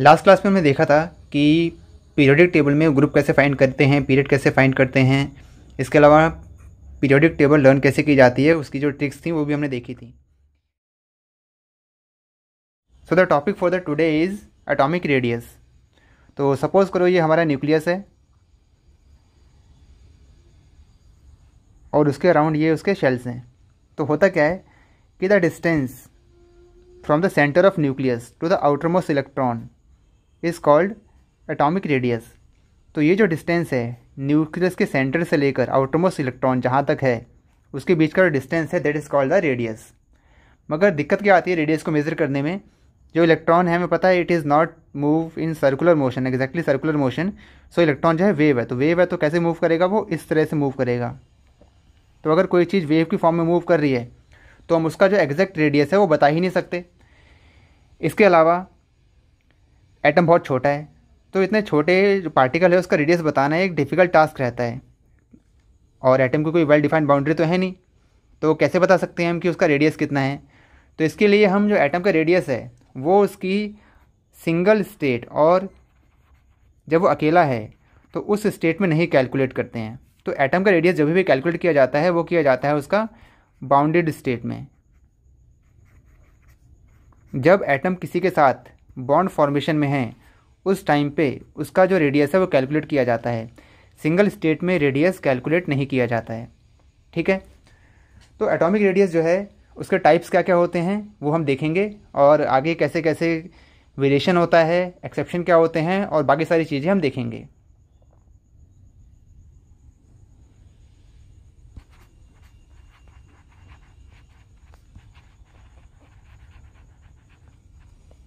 Last class में हमने देखा था कि पीरियडिक टेबल में ग्रुप कैसे फाइंड करते हैं पीरियड कैसे फाइंड करते हैं इसके अलावा पीरियोडिक टेबल लर्न कैसे की जाती है उसकी जो ट्रिक्स थी वो भी हमने देखी थी so the topic for the today is atomic radius तो सपोज़ करो ये हमारा न्यूक्लियस है और उसके अराउंड ये उसके शेल्स हैं तो होता क्या है कि the distance from the centre of nucleus to the outermost electron is called atomic radius तो ये जो डिस्टेंस है न्यूक्लियस के सेंटर से लेकर आउटरमोस्ट इलेक्ट्रॉन जहाँ तक है उसके बीच का जो डिस्टेंस है that is called the radius मगर दिक्कत क्या आती है रेडियस को मेज़र करने में जो इलेक्ट्रॉन है हमें पता है it is not move in circular motion exactly circular motion so electron जो है वेव है तो वेव है तो कैसे मूव करेगा वो इस तरह से मूव करेगा तो अगर कोई चीज़ वेव की फॉर्म में मूव कर रही है तो हम उसका जो एग्जैक्ट रेडियस है वो बता ही नहीं सकते इसके अलावा एटम बहुत छोटा है तो इतने छोटे जो पार्टिकल है उसका रेडियस बताना एक डिफ़िकल्ट टास्क रहता है और एटम की कोई वेल डिफाइंड बाउंड्री तो है नहीं तो कैसे बता सकते हैं हम कि उसका रेडियस कितना है तो इसके लिए हम जो एटम का रेडियस है वो उसकी सिंगल स्टेट और जब वो अकेला है तो उस स्टेट में नहीं कैलकुलेट करते हैं तो एटम का रेडियस जब भी कैलकुलेट किया जाता है वो किया जाता है उसका बाउंडेड स्टेट में जब एटम किसी के साथ बॉन्ड फॉर्मेशन में हैं उस टाइम पे उसका जो रेडियस है वो कैलकुलेट किया जाता है सिंगल स्टेट में रेडियस कैलकुलेट नहीं किया जाता है ठीक है तो एटॉमिक रेडियस जो है उसके टाइप्स क्या क्या होते हैं वो हम देखेंगे और आगे कैसे कैसे वेरिएशन होता है एक्सेप्शन क्या होते हैं और बाकी सारी चीज़ें हम देखेंगे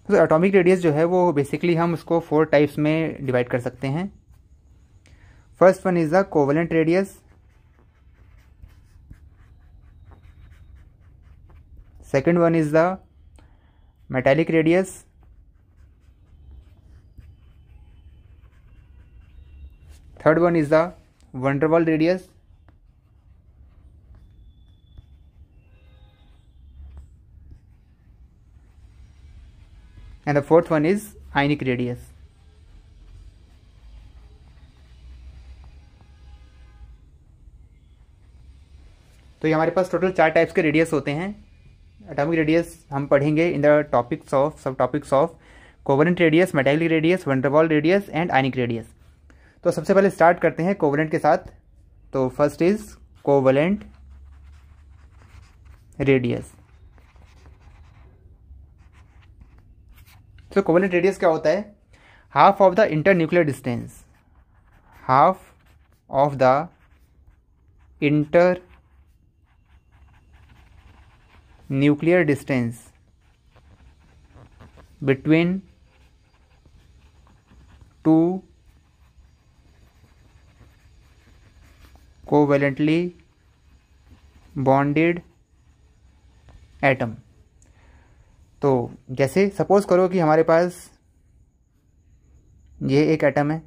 तो एटॉमिक रेडियस जो है वो बेसिकली हम उसको फोर टाइप्स में डिवाइड कर सकते हैं first one is the covalent radius second one is the metallic radius third one is the van der Waals radius and the fourth one is ionic radius. तो ये हमारे पास टोटल चार टाइप्स के रेडियस होते हैं एटॉमिक रेडियस हम पढ़ेंगे in the topics of sub topics of covalent radius metallic radius van der Waals radius and ionic radius तो सबसे पहले स्टार्ट करते हैं कोवलेंट के साथ तो first is covalent radius so covalent radius क्या होता है half of the inter nuclear distance half of the inter nuclear distance between two covalently bonded atom तो जैसे सपोज़ करो कि हमारे पास ये एक एटम है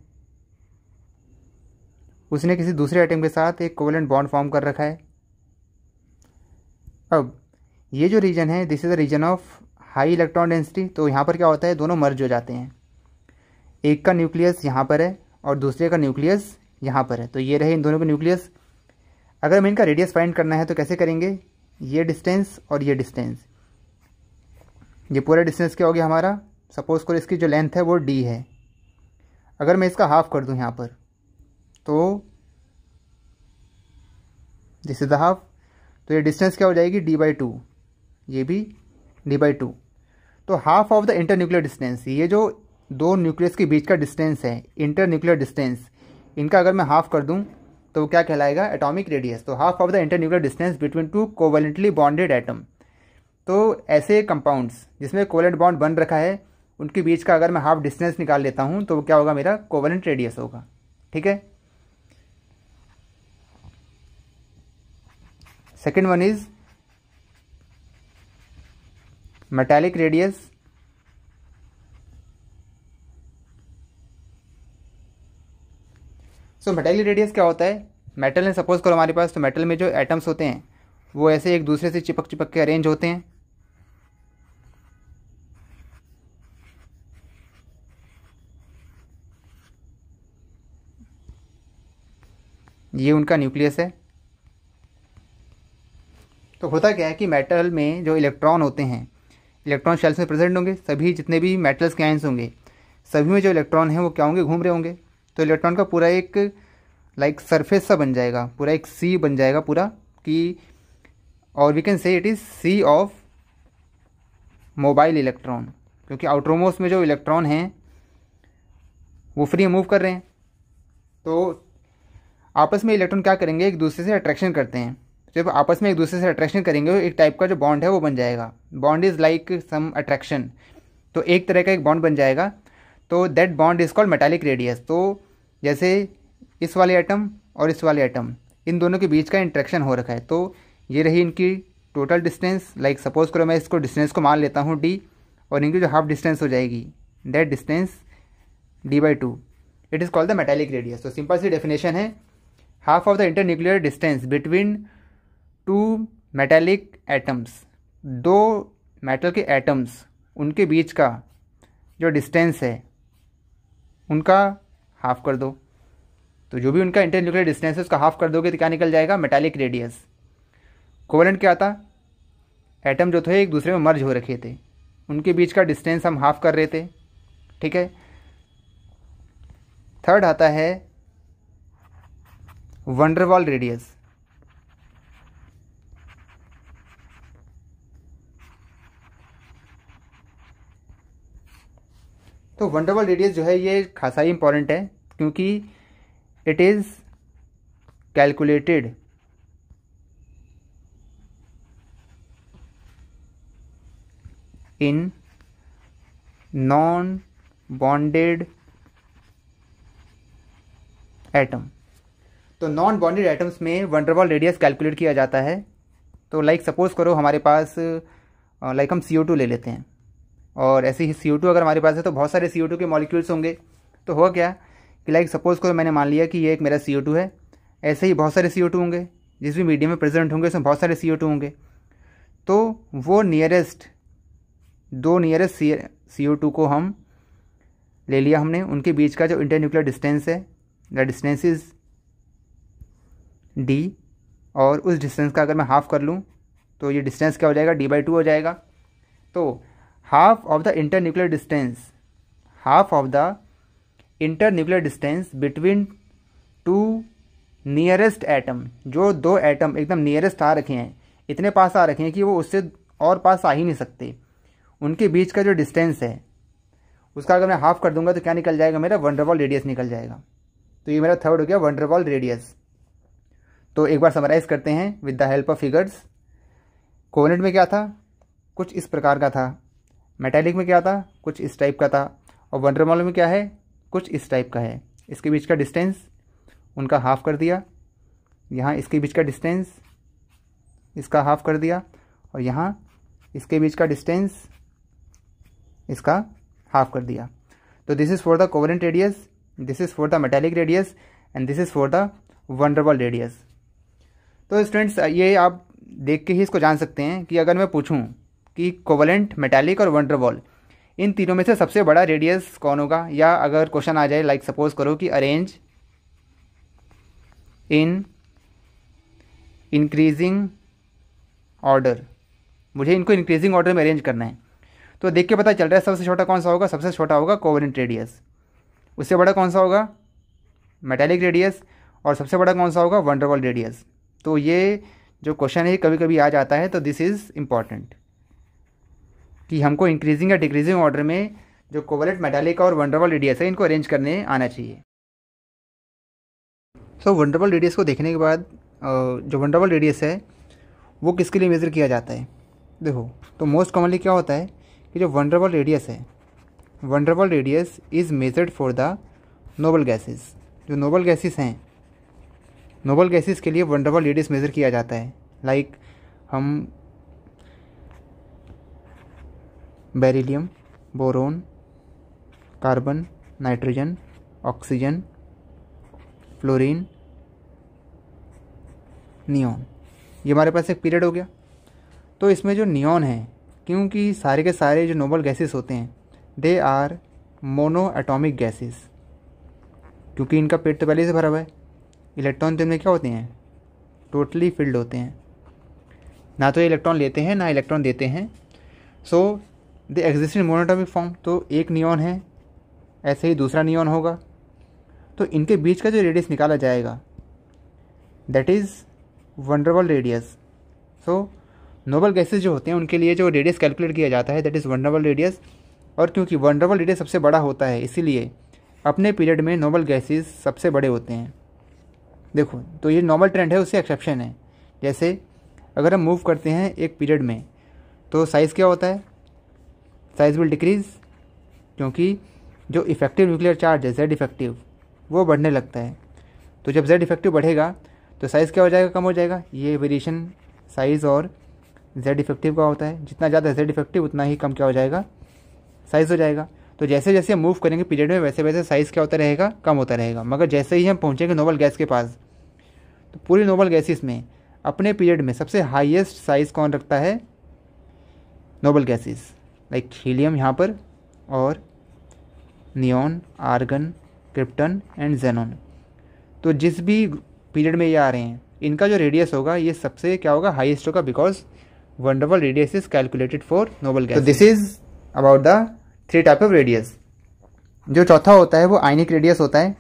उसने किसी दूसरे एटम के साथ एक कोवलेंट बॉन्ड फॉर्म कर रखा है अब ये जो रीजन है this is the region of high electron density तो यहाँ पर क्या होता है दोनों मर्ज हो जाते हैं एक का न्यूक्लियस यहाँ पर है और दूसरे का न्यूक्लियस यहाँ पर है तो ये रहे इन दोनों का न्यूक्लियस अगर हमें इनका रेडियस फाइंड करना है तो कैसे करेंगे ये डिस्टेंस और ये डिस्टेंस ये पूरा डिस्टेंस क्या हो गया हमारा सपोज करो इसकी जो लेंथ है वो डी है अगर मैं इसका हाफ कर दूँ यहाँ पर तो दिस इज़ द हाफ तो ये डिस्टेंस क्या हो जाएगी डी बाई टू ये भी डी बाई टू तो half of the inter nuclear distance ये जो दो न्यूक्लियस के बीच का डिस्टेंस है इंटर न्यूक्लियर डिस्टेंस इनका अगर मैं हाफ कर दूँ तो क्या कहलाएगा एटॉमिक रेडियस तो half of the inter nuclear distance between two covalently bonded atom तो ऐसे कंपाउंड्स जिसमें कोवलेंट बाउंड बन रखा है उनके बीच का अगर मैं हाफ डिस्टेंस निकाल लेता हूँ तो क्या होगा मेरा कोवलेंट रेडियस होगा ठीक है second one is metallic radius so metallic radius क्या होता है मेटल ने सपोज करो हमारे पास तो मेटल में जो एटम्स होते हैं वो ऐसे एक दूसरे से चिपक चिपक के अरेंज होते हैं ये उनका न्यूक्लियस है तो होता क्या है कि मेटल में जो इलेक्ट्रॉन होते हैं इलेक्ट्रॉन शेल्स में प्रेजेंट होंगे सभी जितने भी मेटल्स के आयंस होंगे सभी में जो इलेक्ट्रॉन हैं वो क्या होंगे घूम रहे होंगे तो इलेक्ट्रॉन का पूरा एक लाइक सरफेस सा बन जाएगा पूरा एक सी बन जाएगा पूरा कि और we can say it is sea of mobile electron क्योंकि आउटरोमोस में जो इलेक्ट्रॉन हैं वो फ्री मूव कर रहे हैं तो आपस में इलेक्ट्रॉन क्या करेंगे एक दूसरे से अट्रैक्शन करते हैं जब आपस में एक दूसरे से अट्रैक्शन करेंगे एक टाइप का जो बॉन्ड है वो बन जाएगा bond is like some attraction तो एक तरह का एक बॉन्ड बन जाएगा तो that bond is called metallic radius तो जैसे इस वाले एटम और इस वाले एटम इन दोनों के बीच का इंट्रैक्शन हो रखा है तो ये रही इनकी टोटल डिस्टेंस लाइक सपोज करो मैं इसको डिस्टेंस को मान लेता हूँ डी और इनकी जो हाफ डिस्टेंस हो जाएगी that distance D by two it is called the metallic radius तो सिंपल सी डेफिनेशन है of the inter nuclear distance between two metallic atoms दो मेटल के एटम्स उनके बीच का जो डिस्टेंस है उनका हाफ कर दो तो जो भी उनका इंटर न्यूक्लियर डिस्टेंस है उसका हाफ कर दोगे तो क्या निकल जाएगा मेटेलिक रेडियस कोवलेंट क्या था एटम जो थे एक दूसरे में मर्ज हो रखे थे उनके बीच का डिस्टेंस हम हाफ कर रहे थे ठीक है थर्ड आता है वंडरवॉल रेडियस तो वंडरवॉल रेडियस जो है ये खासा ही इंपॉर्टेंट है क्योंकि it is calculated in non bonded atom तो नॉन बॉन्डेड आइटम्स में वंडरवॉल रेडियस कैलकुलेट किया जाता है तो लाइक सपोज़ करो हमारे पास लाइक हम सी ले लेते हैं और ऐसे ही सी अगर हमारे पास है तो बहुत सारे सी के मॉलिक्यूल्स होंगे तो हो क्या कि लाइक सपोज़ करो मैंने मान लिया कि ये एक मेरा सी है ऐसे ही बहुत सारे सी होंगे जिस भी मीडियम में प्रेजेंट होंगे उसमें बहुत सारे सी होंगे तो वो नियरेस्ट दो नियरेस्ट सी सी को हम ले लिया हमने उनके बीच का जो इंटर न्यूक्लियर डिस्टेंस है द डिस्टेंस इज़ डी और उस डिस्टेंस का अगर मैं हाफ़ कर लूँ तो ये डिस्टेंस क्या हो जाएगा डी बाई टू हो जाएगा तो half of the inter nuclear distance half of the inter nuclear distance between two nearest atom जो दो एटम एकदम नियरेस्ट आ रखे हैं इतने पास आ रखे हैं कि वो उससे और पास आ ही नहीं सकते उनके बीच का जो डिस्टेंस है उसका अगर मैं हाफ कर दूंगा तो क्या निकल जाएगा मेरा वंडरवॉल रेडियस निकल जाएगा तो ये मेरा थर्ड हो गया वंडरवॉल रेडियस तो एक बार समराइज़ करते हैं with the help of figures covalent में क्या था कुछ इस प्रकार का था मेटेलिक में क्या था कुछ इस टाइप का था और वंडरमॉल में क्या है कुछ इस टाइप का है इसके बीच का डिस्टेंस उनका हाफ कर दिया यहाँ इसके बीच का डिस्टेंस इसका हाफ कर दिया और यहाँ इसके बीच का डिस्टेंस इसका हाफ कर दिया तो this is for the covalent radius this is for the metallic radius and this is for the van der Waals radius तो स्टूडेंट्स ये आप देख के ही इसको जान सकते हैं कि अगर मैं पूछूं कि कोवलेंट मेटालिक और वंडरबॉल इन तीनों में से सबसे बड़ा रेडियस कौन होगा या अगर क्वेश्चन आ जाए लाइक सपोज करो कि अरेंज इन इंक्रीजिंग ऑर्डर मुझे इनको इंक्रीजिंग ऑर्डर में अरेंज करना है तो देख के पता चल रहा है सबसे छोटा कौन सा होगा सबसे छोटा होगा कोवलेंट रेडियस उससे बड़ा कौन सा होगा मेटेलिक रेडियस और सबसे बड़ा कौन सा होगा वंडरवॉल रेडियस तो ये जो क्वेश्चन है कभी कभी आ जाता है तो दिस इज़ इम्पॉर्टेंट कि हमको इंक्रीजिंग या डिक्रीजिंग ऑर्डर में जो कोवलेट मेटालिक और वंडरबल रेडियस है इनको अरेंज करने आना चाहिए सो वंडरबल रेडियस को देखने के बाद जो वंडरबल रेडियस है वो किसके लिए मेज़र किया जाता है देखो तो मोस्ट कॉमनली क्या होता है कि जो वंडरबल रेडियस है van der Waals radius is measured for the noble gases जो नोबल गैसेस हैं नोबल गैसेस के लिए वंडरबल रेडियस मेज़र किया जाता है लाइक हम beryllium boron carbon nitrogen oxygen fluorine neon ये हमारे पास एक पीरियड हो गया तो इसमें जो नियॉन है क्योंकि सारे के सारे जो नोबल गैसेस होते हैं they are mono atomic gases क्योंकि इनका पेट तो पहले से भरा हुआ है इलेक्ट्रॉन तो इनमें क्या होते हैं टोटली फिल्ड होते हैं ना तो इलेक्ट्रॉन लेते हैं ना इलेक्ट्रॉन देते हैं so the existing monatomic form तो एक नियॉन है ऐसे ही दूसरा नियॉन होगा तो इनके बीच का जो रेडियस निकाला जाएगा that is van der Waals radius so noble gases जो होते हैं उनके लिए जो रेडियस कैलकुलेट किया जाता है दैट इज़ वंडरबल रेडियस और क्योंकि वंडरबल रेडियस सबसे बड़ा होता है इसीलिए अपने पीरियड में नोबल गैसेज सबसे बड़े होते हैं देखो तो ये नॉर्मल ट्रेंड है उससे एक्सेप्शन है जैसे अगर हम मूव करते हैं एक पीरियड में तो साइज़ क्या होता है साइज विल डिक्रीज क्योंकि जो इफेक्टिव न्यूक्लियर चार्ज है जेड इफेक्टिव वो बढ़ने लगता है तो जब जेड इफेक्टिव बढ़ेगा तो साइज़ क्या हो जाएगा कम हो जाएगा ये वेरिएशन साइज़ और जेड इफेक्टिव का होता है जितना ज़्यादा जेड इफेक्टिव उतना ही कम क्या हो जाएगा साइज़ हो जाएगा तो जैसे जैसे मूव करेंगे पीरियड में वैसे वैसे साइज़ क्या होता रहेगा कम होता रहेगा मगर जैसे ही हम पहुँचेंगे नोबल गैस के पास तो पूरी नोबल गैसेस में अपने पीरियड में सबसे हाईएस्ट साइज़ कौन रखता है नोबल गैसेस लाइक हीलियम यहाँ पर और neon argon krypton and xenon तो जिस भी पीरियड में ये आ रहे हैं इनका जो रेडियस होगा ये सबसे क्या होगा हाईएस्ट होगा because van der Waals radius is calculated for noble gas this is about the three type of radius जो चौथा होता है वो आइनिक रेडियस होता है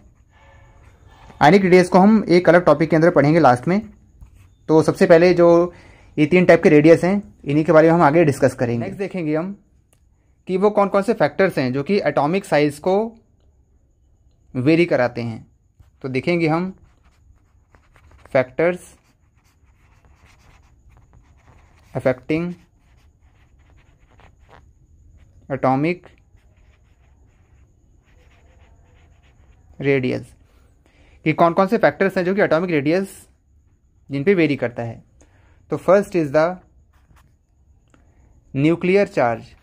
आइनिक रेडियस को हम एक अलग टॉपिक के अंदर पढ़ेंगे लास्ट में तो सबसे पहले जो ये तीन टाइप के रेडियस हैं इन्हीं के बारे में हम आगे डिस्कस करेंगे नेक्स्ट देखेंगे हम कि वो कौन कौन से फैक्टर्स हैं जो कि एटॉमिक साइज़ को वेरी कराते हैं तो देखेंगे हम फैक्टर्स अफेक्टिंग एटॉमिक रेडियस कि कौन कौन से फैक्टर्स हैं जो कि एटॉमिक रेडियस जिन पे वेरी करता है तो first is the nuclear charge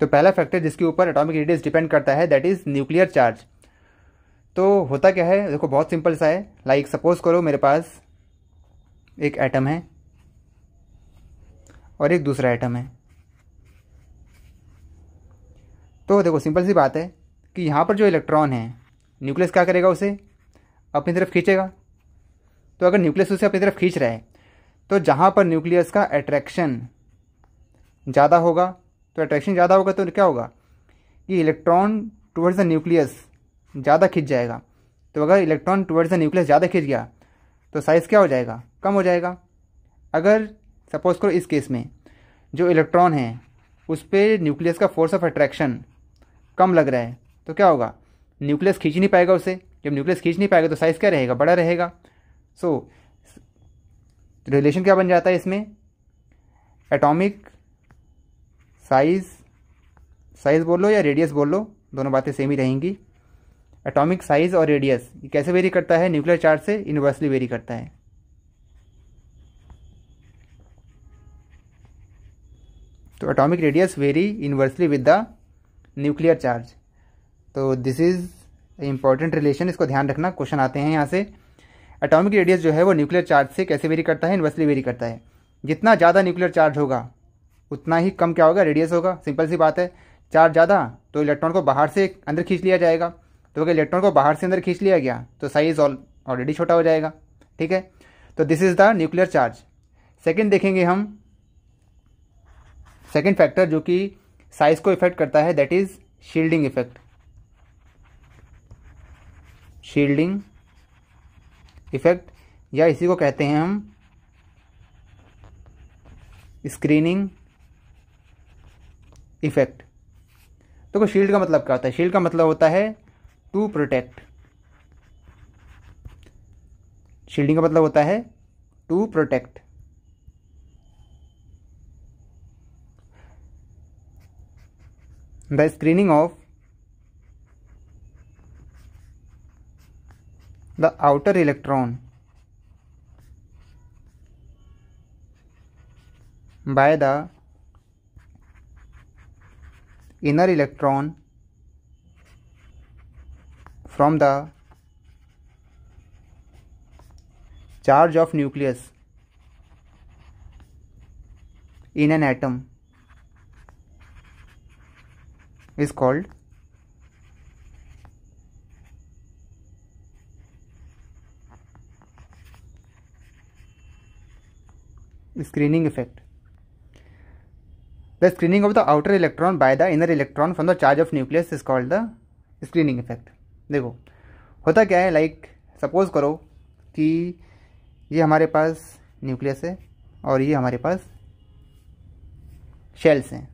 तो पहला फैक्टर जिसके ऊपर एटॉमिक रेडियस डिपेंड करता है दैट इज़ न्यूक्लियर चार्ज तो होता क्या है देखो बहुत सिंपल सा है लाइक like, सपोज करो मेरे पास एक एटम है और एक दूसरा एटम है तो देखो सिंपल सी बात है कि यहाँ पर जो इलेक्ट्रॉन है न्यूक्लियस क्या करेगा उसे अपनी तरफ खींचेगा तो अगर न्यूक्लियस उसे अपनी तरफ खींच रहा है तो जहाँ पर न्यूक्लियस का अट्रैक्शन ज़्यादा होगा तो अट्रैक्शन ज़्यादा होगा तो क्या होगा कि इलेक्ट्रॉन टुवर्ड्स द न्यूक्लियस ज़्यादा खींच जाएगा तो अगर इलेक्ट्रॉन टुवर्ड्स द न्यूक्लियस ज़्यादा खींच गया तो साइज़ क्या हो जाएगा कम हो जाएगा अगर सपोज़ करो इस केस में जो इलेक्ट्रॉन है उस पर न्यूक्लियस का फोर्स ऑफ अट्रैक्शन कम लग रहा है तो क्या होगा न्यूक्लियस खींच नहीं पाएगा उसे जब न्यूक्लियस खींच नहीं पाएगा तो साइज़ क्या रहेगा बड़ा रहेगा सो so, रिलेशन क्या बन जाता है इसमें एटॉमिक साइज़ साइज़ बोल लो या रेडियस बोल लो दोनों बातें सेम ही रहेंगी एटॉमिक साइज़ और रेडियस ये कैसे वेरी करता है न्यूक्लियर चार्ज से यूनिवर्सली वेरी करता है तो atomic radius vary universally with the nuclear charge तो दिस इज़ इंपॉर्टेंट रिलेशन इसको ध्यान रखना क्वेश्चन आते हैं यहाँ से एटॉमिक रेडियस जो है वो न्यूक्लियर चार्ज से कैसे वेरी करता है इन्वर्सली वेरी करता है जितना ज़्यादा न्यूक्लियर चार्ज होगा उतना ही कम क्या होगा रेडियस होगा सिंपल सी बात है चार्ज ज़्यादा तो इलेक्ट्रॉन को बाहर से अंदर खींच लिया जाएगा तो अगर इलेक्ट्रॉन को बाहर से अंदर खींच लिया गया तो साइज ऑल ऑलरेडी छोटा हो जाएगा ठीक है तो this is the nuclear charge second देखेंगे हम सेकेंड फैक्टर जो कि साइज को इफेक्ट करता है that is shielding effect shielding effect या इसी को कहते हैं हम स्क्रीनिंग इफेक्ट देखो तो शील्ड का मतलब क्या होता है शील्ड का मतलब होता है टू प्रोटेक्ट शील्डिंग का मतलब होता है to protect the screening of the outer electron by the inner electron from the charge of nucleus in an atom is called screening effect the screening of the outer electron by the inner electron from the charge of nucleus is called the screening effect देखो होता क्या है like like, suppose करो कि ये हमारे पास nucleus है और ये हमारे पास शेल्स हैं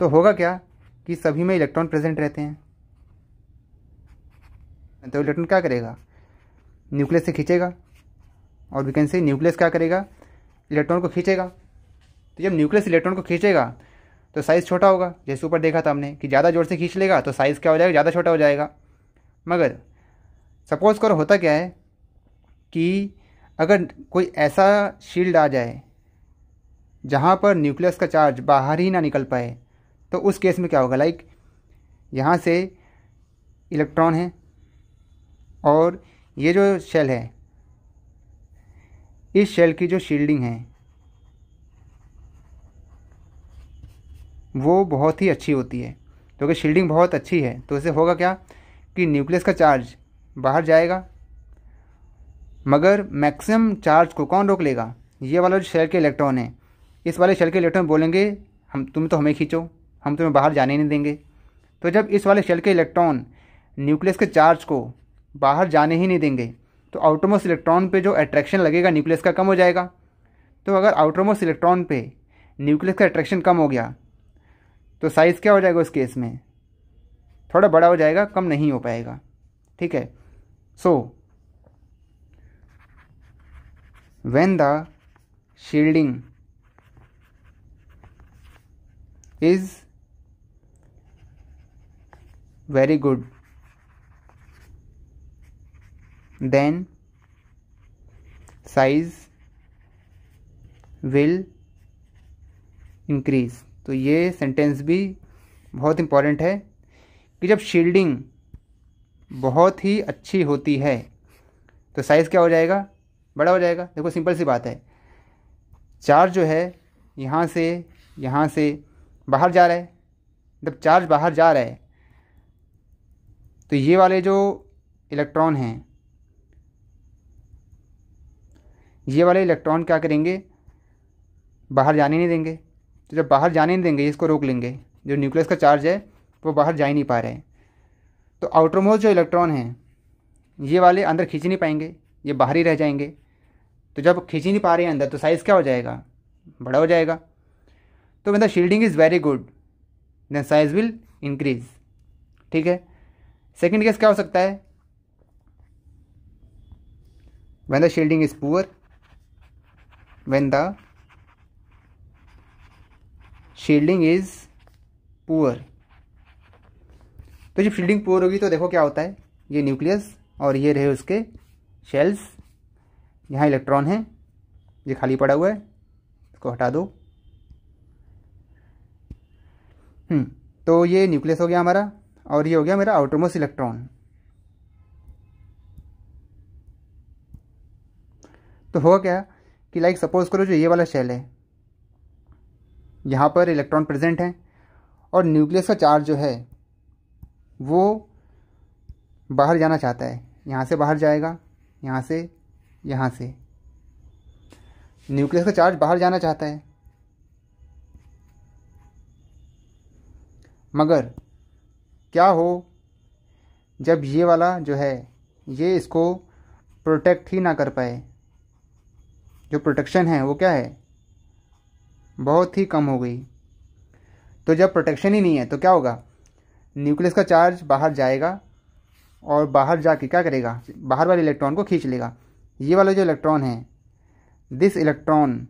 तो होगा क्या कि सभी में इलेक्ट्रॉन प्रेजेंट रहते हैं तो इलेक्ट्रॉन क्या करेगा न्यूक्लियस से खींचेगा और वी कैन से न्यूक्लियस क्या करेगा इलेक्ट्रॉन को खींचेगा तो जब न्यूक्लियस इलेक्ट्रॉन को खींचेगा तो साइज़ छोटा होगा जैसे ऊपर देखा था हमने कि ज़्यादा जोर से खींच लेगा तो साइज़ क्या हो जाएगा ज़्यादा छोटा हो जाएगा मगर सपोज करो होता क्या है कि अगर कोई ऐसा शील्ड आ जाए जहाँ पर न्यूक्लियस का चार्ज बाहर ही ना निकल पाए तो उस केस में क्या होगा लाइक यहाँ से इलेक्ट्रॉन है और ये जो शेल है इस शेल की जो शील्डिंग है वो बहुत ही अच्छी होती है क्योंकि तो शील्डिंग बहुत अच्छी है तो इसे होगा क्या कि न्यूक्लियस का चार्ज बाहर जाएगा मगर मैक्सिमम चार्ज को कौन रोक लेगा ये वाला जो शेल के इलेक्ट्रॉन है इस वाले शेल के इलेक्ट्रॉन बोलेंगे हम तुम तो हमें खींचो हम तुम्हें बाहर जाने नहीं देंगे तो जब इस वाले शेल के इलेक्ट्रॉन न्यूक्लियस के चार्ज को बाहर जाने ही नहीं देंगे तो आउटरमोस्ट इलेक्ट्रॉन पे जो अट्रैक्शन लगेगा न्यूक्लियस का कम हो जाएगा तो अगर आउटरमोस्ट इलेक्ट्रॉन पे न्यूक्लियस का अट्रैक्शन कम हो गया तो साइज़ क्या हो जाएगा उस केस में थोड़ा बड़ा हो जाएगा कम नहीं हो पाएगा ठीक है so when the shielding is very good then size will increase तो ये सेंटेंस भी बहुत important है कि जब शील्डिंग बहुत ही अच्छी होती है तो साइज़ क्या हो जाएगा बड़ा हो जाएगा देखो सिंपल सी बात है चार्ज जो है यहाँ से यहाँ से बाहर जा रहा है जब चार्ज बाहर जा रहा है तो ये वाले जो इलेक्ट्रॉन हैं ये वाले इलेक्ट्रॉन क्या करेंगे बाहर जाने नहीं देंगे तो जब बाहर जाने नहीं देंगे इसको रोक लेंगे जो न्यूक्लियस का चार्ज है वो बाहर जा ही नहीं पा रहे हैं तो आउटरमोस्ट जो इलेक्ट्रॉन हैं ये वाले अंदर खींच नहीं पाएंगे ये बाहर ही रह जाएंगे तो जब खींच ही नहीं पा रहे हैं अंदर तो साइज़ क्या हो जाएगा बड़ा हो जाएगा तो मतलब shielding is very good then size will increase ठीक है सेकेंड केस क्या हो सकता है when the shielding is poor when the shielding is poor तो जब शील्डिंग पुअर होगी तो देखो क्या होता है ये न्यूक्लियस और ये रहे उसके शेल्स यहाँ इलेक्ट्रॉन है ये खाली पड़ा हुआ है इसको हटा दो हम्म, तो ये न्यूक्लियस हो गया हमारा और ये हो गया मेरा आउटरमोस्ट इलेक्ट्रॉन तो होगा क्या कि लाइक सपोज करो जो ये वाला शेल है यहाँ पर इलेक्ट्रॉन प्रेजेंट है और न्यूक्लियस का चार्ज जो है वो बाहर जाना चाहता है यहाँ से बाहर जाएगा यहाँ से यहाँ से न्यूक्लियस का चार्ज बाहर जाना चाहता है मगर क्या हो जब ये वाला जो है ये इसको प्रोटेक्ट ही ना कर पाए जो प्रोटेक्शन है वो क्या है बहुत ही कम हो गई तो जब प्रोटेक्शन ही नहीं है तो क्या होगा न्यूक्लियस का चार्ज बाहर जाएगा और बाहर जाके क्या करेगा बाहर वाले इलेक्ट्रॉन को खींच लेगा ये वाला जो इलेक्ट्रॉन है this electron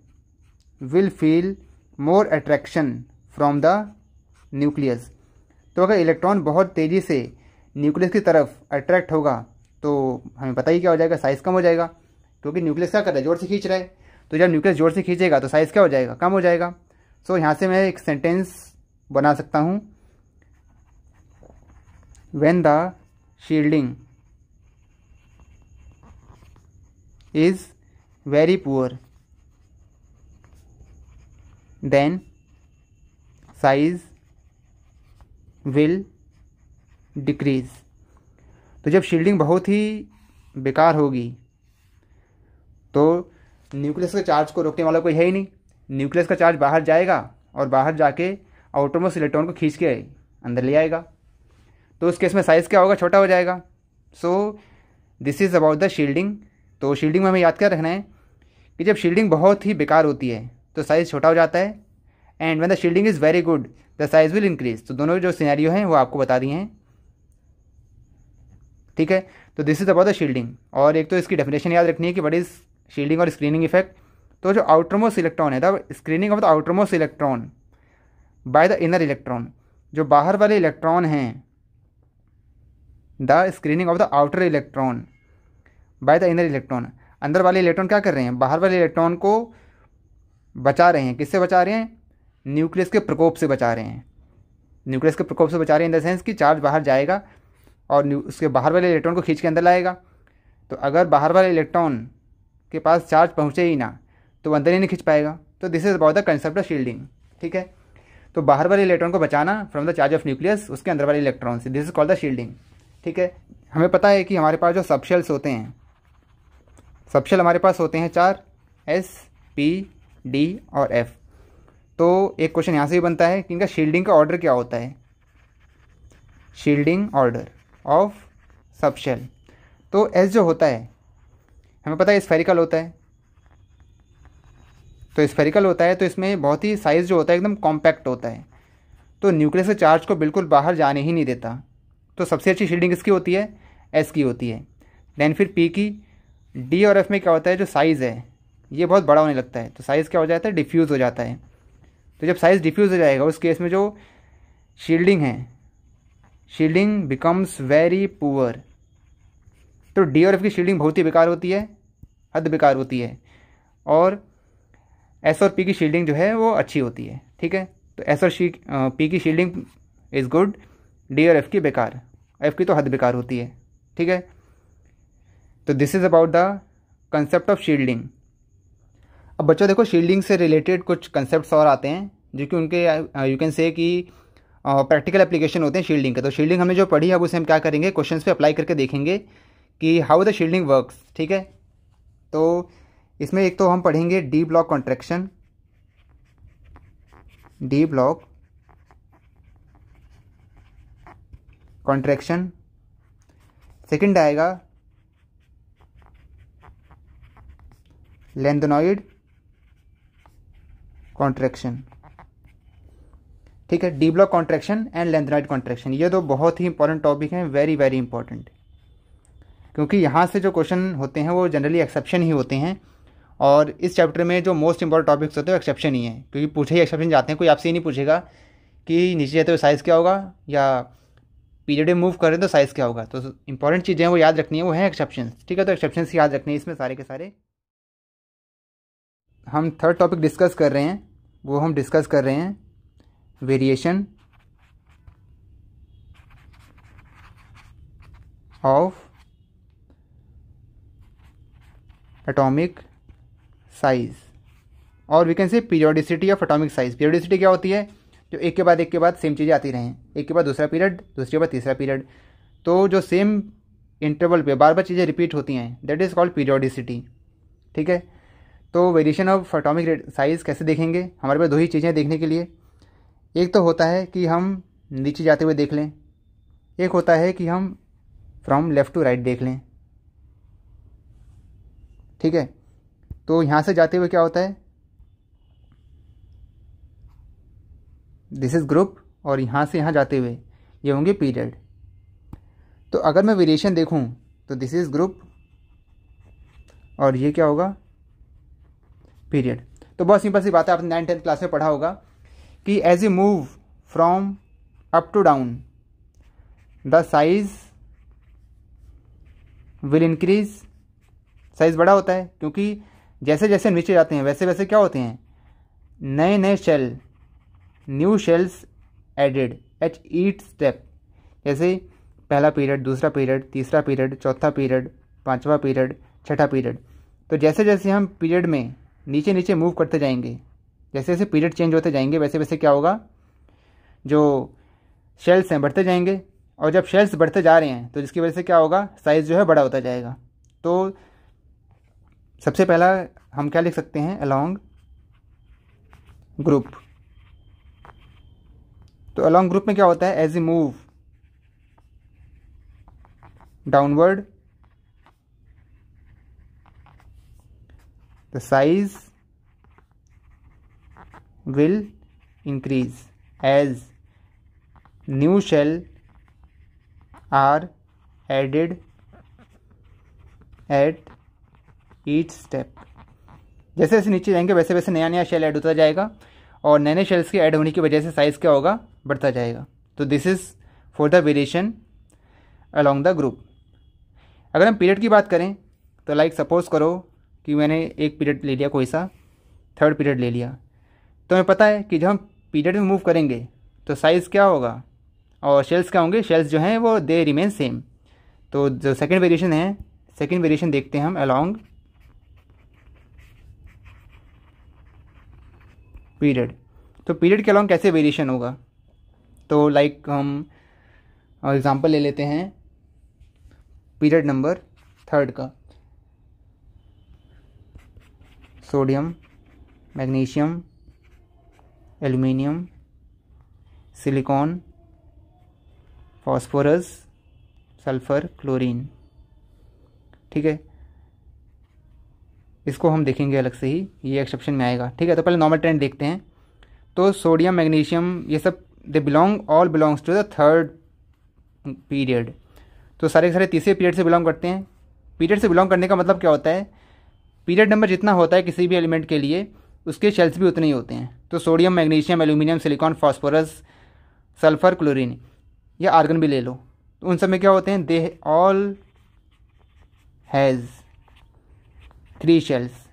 will feel more attraction from the nucleus तो अगर इलेक्ट्रॉन बहुत तेज़ी से न्यूक्लियस की तरफ अट्रैक्ट होगा तो हमें पता ही क्या हो जाएगा साइज़ कम हो जाएगा क्योंकि न्यूक्लियस क्या कर रहा है जोर से खींच रहा है तो जब न्यूक्लियस जोर से खींचेगा तो साइज़ क्या हो जाएगा कम हो जाएगा सो यहाँ से मैं एक सेंटेंस बना सकता हूँ when the shielding is very poor then size will decrease तो जब शील्डिंग बहुत ही बेकार होगी तो न्यूक्लियस के चार्ज को रोकने वाला कोई है ही नहीं न्यूक्लियस का चार्ज बाहर जाएगा और बाहर जाके आउटरमोस्ट इलेक्ट्रॉन को खींच के अंदर ले आएगा तो उस केस में साइज़ क्या होगा छोटा हो जाएगा so this is about the shielding तो शील्डिंग में हमें याद क्या रखना है कि जब शील्डिंग बहुत ही बेकार होती है तो साइज़ छोटा हो जाता है and when the shielding is very good the size will increase तो दोनों जो सीनारियो हैं वो आपको बता दिए हैं ठीक है तो this is about the shielding और एक तो इसकी डेफिनेशन याद रखनी है कि वट इज़ शील्डिंग और स्क्रीनिंग इफेक्ट तो जो आउटरमोस्ट इलेक्ट्रॉन है the screening of the outermost electron by the inner electron जो बाहर वाले इलेक्ट्रॉन हैं the screening of the outer electron by the inner electron अंदर वाले इलेक्ट्रॉन क्या कर रहे हैं बाहर वाले इलेक्ट्रॉन को बचा रहे हैं किससे बचा रहे हैं न्यूक्लियस के प्रकोप से बचा रहे हैं न्यूक्लियस के प्रकोप से बचा रहे हैं इन द सेंस कि चार्ज बाहर जाएगा और उसके बाहर वाले इलेक्ट्रॉन को खींच के अंदर लाएगा तो अगर बाहर वाले इलेक्ट्रॉन के पास चार्ज पहुँचे ही ना तो अंदर ही नहीं खींच पाएगा तो this is about the concept of shielding ठीक है तो बाहर वाले इलेक्ट्रॉन को बचाना from the charge of nucleus उसके अंदर वाले इलेक्ट्रॉन से this is called the shielding ठीक है हमें पता है कि हमारे पास जो सबशेल्स होते हैं सबशेल हमारे पास होते हैं चार एस पी डी और एफ तो एक क्वेश्चन यहाँ से भी बनता है कि इनका शील्डिंग का ऑर्डर क्या होता है shielding order of sub shell तो एस जो होता है हमें पता है स्फेरिकल होता है तो स्फेरिकल होता है तो इसमें बहुत ही साइज़ जो होता है एकदम कॉम्पैक्ट होता है तो न्यूक्लियस के चार्ज को बिल्कुल बाहर जाने ही नहीं देता तो सबसे अच्छी शील्डिंग इसकी होती है एस की होती है दैन फिर पी की डी और एफ में क्या होता है जो साइज़ है ये बहुत बड़ा होने लगता है तो साइज़ क्या हो जाता है डिफ्यूज़ हो जाता है तो जब साइज डिफ्यूज हो जाएगा उस केस में जो शील्डिंग है शील्डिंग बिकम्स वेरी पुअर तो डी और एफ की शील्डिंग बहुत ही बेकार होती है हद बेकार होती है और एस और पी की शील्डिंग जो है वो अच्छी होती है ठीक है तो एस और शी पी की शील्डिंग इज़ गुड डी और एफ की बेकार एफ की तो हद बेकार होती है ठीक है तो this is about the concept of shielding अब बच्चों देखो शील्डिंग से रिलेटेड कुछ कंसेप्ट और आते हैं जो कि उनके यू कैन से कि प्रैक्टिकल uh, एप्लीकेशन होते हैं शील्डिंग के तो शील्डिंग हमने जो पढ़ी है अब उसे हम क्या करेंगे क्वेश्चन पे अप्लाई करके देखेंगे कि हाउ द शील्डिंग वर्क्स ठीक है तो इसमें एक तो हम पढ़ेंगे D block contraction D block contraction second आएगा लेंथनॉइड कॉन्ट्रैक्शन ठीक है D block contraction and lanthanide contraction ये दो बहुत ही इंपॉर्टेंट टॉपिक हैं वेरी वेरी इंपॉर्टेंट क्योंकि यहाँ से जो क्वेश्चन होते हैं वो जनरली एक्सेप्शन ही होते हैं और इस चैप्टर में जो मोस्ट इंपॉर्टेंट टॉपिक्स होते हैं एक्सेप्शन ही हैं क्योंकि पूछे ही एक्सेप्शन जाते हैं कोई आपसे ही नहीं पूछेगा कि नीचे जाते हुए साइज़ क्या होगा या पीरियड मूव कर रहे तो साइज़ क्या होगा तो इंपॉर्टेंट चीज़ें वो याद रखनी है वो है एक्सेप्शन ठीक है तो एक्सेप्शन याद रखनी है इसमें सारे के सारे हम थर्ड टॉपिक डिस्कस कर रहे हैं वो हम डिस्कस कर रहे हैं वेरिएशन ऑफ एटॉमिक साइज और we can say periodicity of atomic size periodicity क्या होती है जो एक के बाद एक के बाद सेम चीज़ें आती रहें एक के बाद दूसरा पीरियड दूसरे के बाद तीसरा पीरियड तो जो सेम इंटरवल पे बार बार चीज़ें रिपीट होती हैं दैट इज़ कॉल्ड पीरियोडिसिटी ठीक है तो वेरिएशन ऑफ एटॉमिक साइज़ कैसे देखेंगे हमारे पास दो ही चीज़ें देखने के लिए एक तो होता है कि हम नीचे जाते हुए देख लें एक होता है कि हम फ्रॉम लेफ़्ट टू राइट देख लें ठीक है तो यहाँ से जाते हुए क्या होता है दिस इज़ ग्रुप और यहाँ से यहाँ जाते हुए ये होंगे पीरियड तो अगर मैं वेरिएशन देखूँ तो दिस इज़ ग्रुप और ये क्या होगा पीरियड तो बहुत सिंपल सी बात है आपने नाइन टेंथ क्लास में पढ़ा होगा कि as you move from up to down the size will increase size बड़ा होता है क्योंकि जैसे जैसे नीचे जाते हैं वैसे वैसे क्या होते हैं नए नए shell new shells added each step जैसे पहला पीरियड दूसरा पीरियड तीसरा पीरियड चौथा पीरियड पांचवा पीरियड छठा पीरियड तो जैसे जैसे हम पीरियड में नीचे नीचे मूव करते जाएंगे जैसे जैसे पीरियड चेंज होते जाएंगे वैसे वैसे क्या होगा जो शेल्स हैं बढ़ते जाएंगे और जब शेल्स बढ़ते जा रहे हैं तो जिसकी वजह से क्या होगा साइज़ जो है बड़ा होता जाएगा तो सबसे पहला हम क्या लिख सकते हैं अलॉन्ग ग्रुप तो अलॉन्ग ग्रुप में क्या होता है as a move downward the size will increase as new shell are added at each step जैसे जैसे नीचे जाएंगे वैसे वैसे नया नया शेल ऐड होता जाएगा और नए नए शेल्स के ऐड होने की वजह से साइज़ क्या होगा बढ़ता जाएगा तो this is for the variation along the group अगर हम पीरियड की बात करें तो लाइक सपोज करो कि मैंने एक पीरियड ले लिया कोई सा थर्ड पीरियड ले लिया तो हमें पता है कि जब हम पीरियड में मूव करेंगे तो साइज़ क्या होगा और शेल्स क्या होंगे शेल्स जो हैं वो दे रिमेन सेम तो जो सेकेंड वेरिएशन है सेकेंड वेरिएशन देखते हैं हम अलॉन्ग पीरियड तो पीरियड के अलॉन्ग कैसे वेरिएशन होगा तो लाइक हम एग्ज़ाम्पल ले लेते हैं पीरियड नंबर थर्ड का sodium magnesium aluminium silicon phosphorus sulphur chlorine ठीक है इसको हम देखेंगे अलग से ही ये एक्सेप्शन में आएगा ठीक है तो पहले नॉर्मल ट्रेंड देखते हैं तो सोडियम मैग्नीशियम ये सब they belong all belongs to the third period तो सारे के सारे तीसरे पीरियड से बिलोंग करते हैं पीरियड से बिलोंग करने का मतलब क्या होता है पीरियड नंबर जितना होता है किसी भी एलिमेंट के लिए उसके शेल्स भी उतने ही होते हैं तो sodium magnesium aluminium silicon phosphorus sulphur chlorine या आर्गन भी ले लो तो उन सब में क्या होते हैं they all has three shells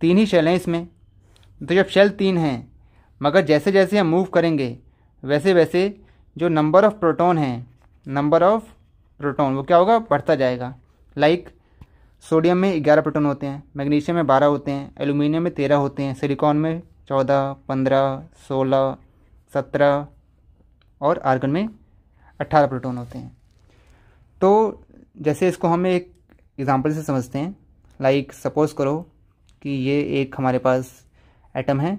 तीन ही शेल हैं इसमें तो जब शेल तीन हैं मगर जैसे जैसे हम मूव करेंगे वैसे वैसे जो नंबर ऑफ़ प्रोटॉन हैं नंबर ऑफ़ प्रोटॉन वो क्या होगा बढ़ता जाएगा लाइक like, सोडियम में ग्यारह प्रोटोन होते हैं मैग्नीशियम में बारह होते हैं एल्यूमिनियम में तेरह होते हैं सिलिकॉन में चौदह पंद्रह सोलह सत्रह और आर्गन में अट्ठारह प्रोटोन होते हैं तो जैसे इसको हम एक एग्ज़ाम्पल से समझते हैं लाइक सपोज़ करो कि ये एक हमारे पास एटम है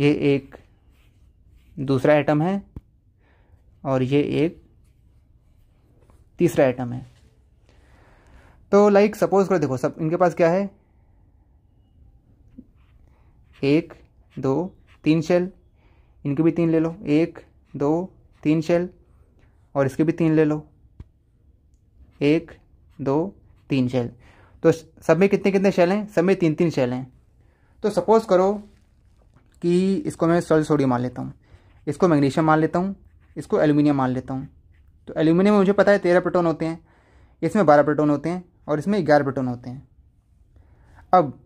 ये एक दूसरा एटम है और ये एक तीसरा एटम है तो लाइक सपोज करो देखो सब इनके पास क्या है एक दो तीन शेल इनके भी तीन ले लो एक दो तीन शेल और इसके भी तीन ले लो एक दो तीन शेल तो सब में कितने कितने शेल हैं सब में तीन तीन शेल हैं तो सपोज़ करो कि इसको मैं सोल सोडियम मान लेता हूँ इसको मैग्नीशियम मान लेता हूँ इसको एल्यूमिनियम मान लेता हूँ तो एल्यूमिनियम में मुझे पता है तेरह प्रोटोन होते हैं इसमें बारह प्रोटोन होते हैं और इसमें ग्यारह प्रोटोन होते हैं अब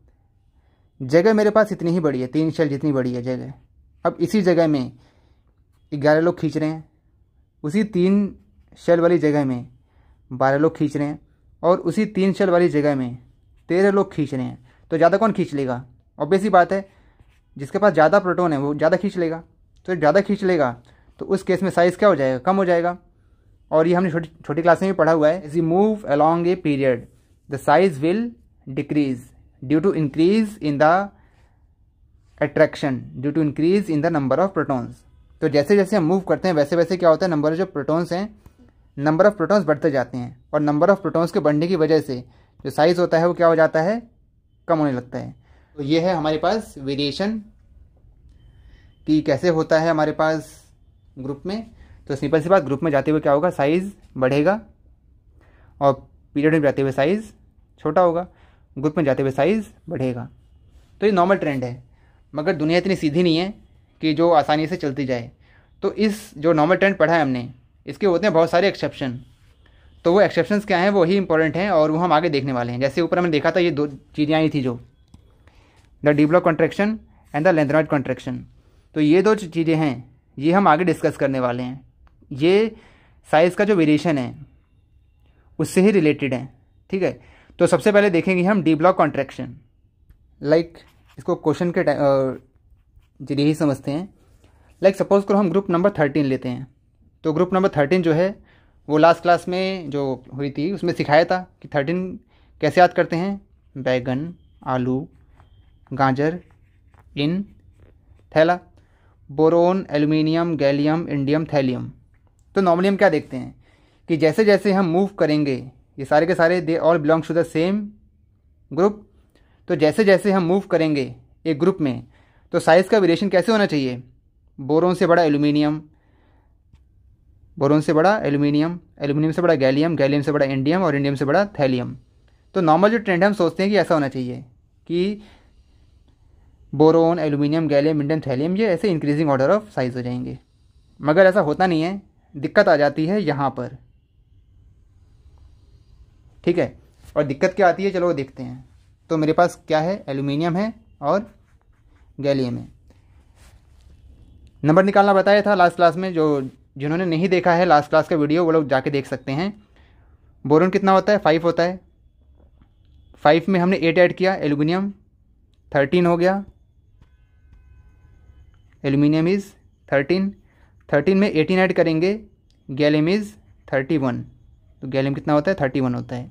जगह मेरे पास इतनी ही बड़ी है तीन शेल जितनी बड़ी है जगह अब इसी जगह में ग्यारह लोग खींच रहे हैं उसी तीन शेल वाली जगह में बारह लोग खींच रहे हैं और उसी तीन शेल वाली जगह में तेरह लोग खींच रहे हैं तो ज़्यादा कौन खींच लेगा ऑब्वियस ही बात है जिसके पास ज़्यादा प्रोटोन है वो ज़्यादा खींच लेगा तो ज़्यादा खींच लेगा तो उस केस में साइज़ क्या हो जाएगा कम हो जाएगा और ये हमने छोटी छोटी क्लास में भी पढ़ा हुआ है as you move along a period the size will decrease due to increase in the attraction due to increase in the number of protons तो जैसे जैसे हम मूव करते हैं वैसे वैसे क्या होता है नंबर जो प्रोटोन्स हैं नंबर ऑफ प्रोटोन्स बढ़ते जाते हैं और नंबर ऑफ प्रोटोन्स के बढ़ने की वजह से जो साइज़ होता है वो क्या हो जाता है कम होने लगता है तो ये है हमारे पास वेरिएशन कि कैसे होता है हमारे पास ग्रुप में तो सिंपल सी बात ग्रुप में जाते हुए क्या होगा साइज़ बढ़ेगा और पीरियड में जाते हुए साइज़ छोटा होगा ग्रुप में जाते हुए साइज़ बढ़ेगा तो ये नॉर्मल ट्रेंड है मगर दुनिया इतनी सीधी नहीं है कि जो आसानी से चलती जाए तो इस जो नॉर्मल ट्रेंड पढ़ा है हमने इसके होते हैं बहुत सारे एक्सेप्शन तो वो एक्सेप्शन क्या हैं वो ही इंपॉर्टेंट हैं और वो हम आगे देखने वाले हैं जैसे ऊपर हमने देखा था ये दो चीज़ें आई थी जो the D block contraction and the lanthanoid contraction तो ये दो चीज़ें हैं ये हम आगे डिस्कस करने वाले हैं ये साइज़ का जो वेरिएशन है उससे ही रिलेटेड है ठीक है तो सबसे पहले देखेंगे हम डी ब्लॉक कॉन्ट्रैक्शन लाइक इसको क्वेश्चन के जरिए ही समझते हैं लाइक like, सपोज करो हम ग्रुप नंबर थर्टीन लेते हैं तो ग्रुप नंबर थर्टीन जो है वो लास्ट क्लास में जो हुई थी उसमें सिखाया था कि थर्टीन कैसे याद करते हैं बैगन आलू गाजर इन थैला boron aluminium gallium indium thallium तो नॉर्मली हम क्या देखते हैं कि जैसे जैसे हम मूव करेंगे ये सारे के सारे they all belongs to the same group तो जैसे जैसे हम मूव करेंगे एक ग्रुप में तो साइज़ का वेरिएशन कैसे होना चाहिए बोरोन से बड़ा एल्यूमिनियम बोरोन से बड़ा एल्यूमिनियम एल्यूमिनियम से बड़ा गैलियम गैलियम से बड़ा इंडियम और इंडियम से बड़ा थैलियम तो नॉर्मल जो ट्रेंड है हम सोचते हैं कि ऐसा होना चाहिए कि boron aluminium gallium indium thallium ये ऐसे इंक्रीजिंग ऑर्डर ऑफ साइज़ हो जाएंगे मगर ऐसा होता नहीं है दिक्कत आ जाती है यहाँ पर ठीक है और दिक्कत क्या आती है चलो देखते हैं तो मेरे पास क्या है एल्यूमिनियम है और गैलियम है नंबर निकालना बताया था लास्ट क्लास में जो जिन्होंने नहीं देखा है लास्ट क्लास का वीडियो वो लोग जाके देख सकते हैं बोरोन कितना होता है फाइव होता है फाइव में हमने एट ऐड किया एल्यूमिनियम थर्टीन हो गया एल्यूमिनियम इज़ थर्टीन थर्टीन में एटीन ऐड करेंगे गैलियम इज़ थर्टी वन तो गैलियम कितना होता है थर्टी वन होता है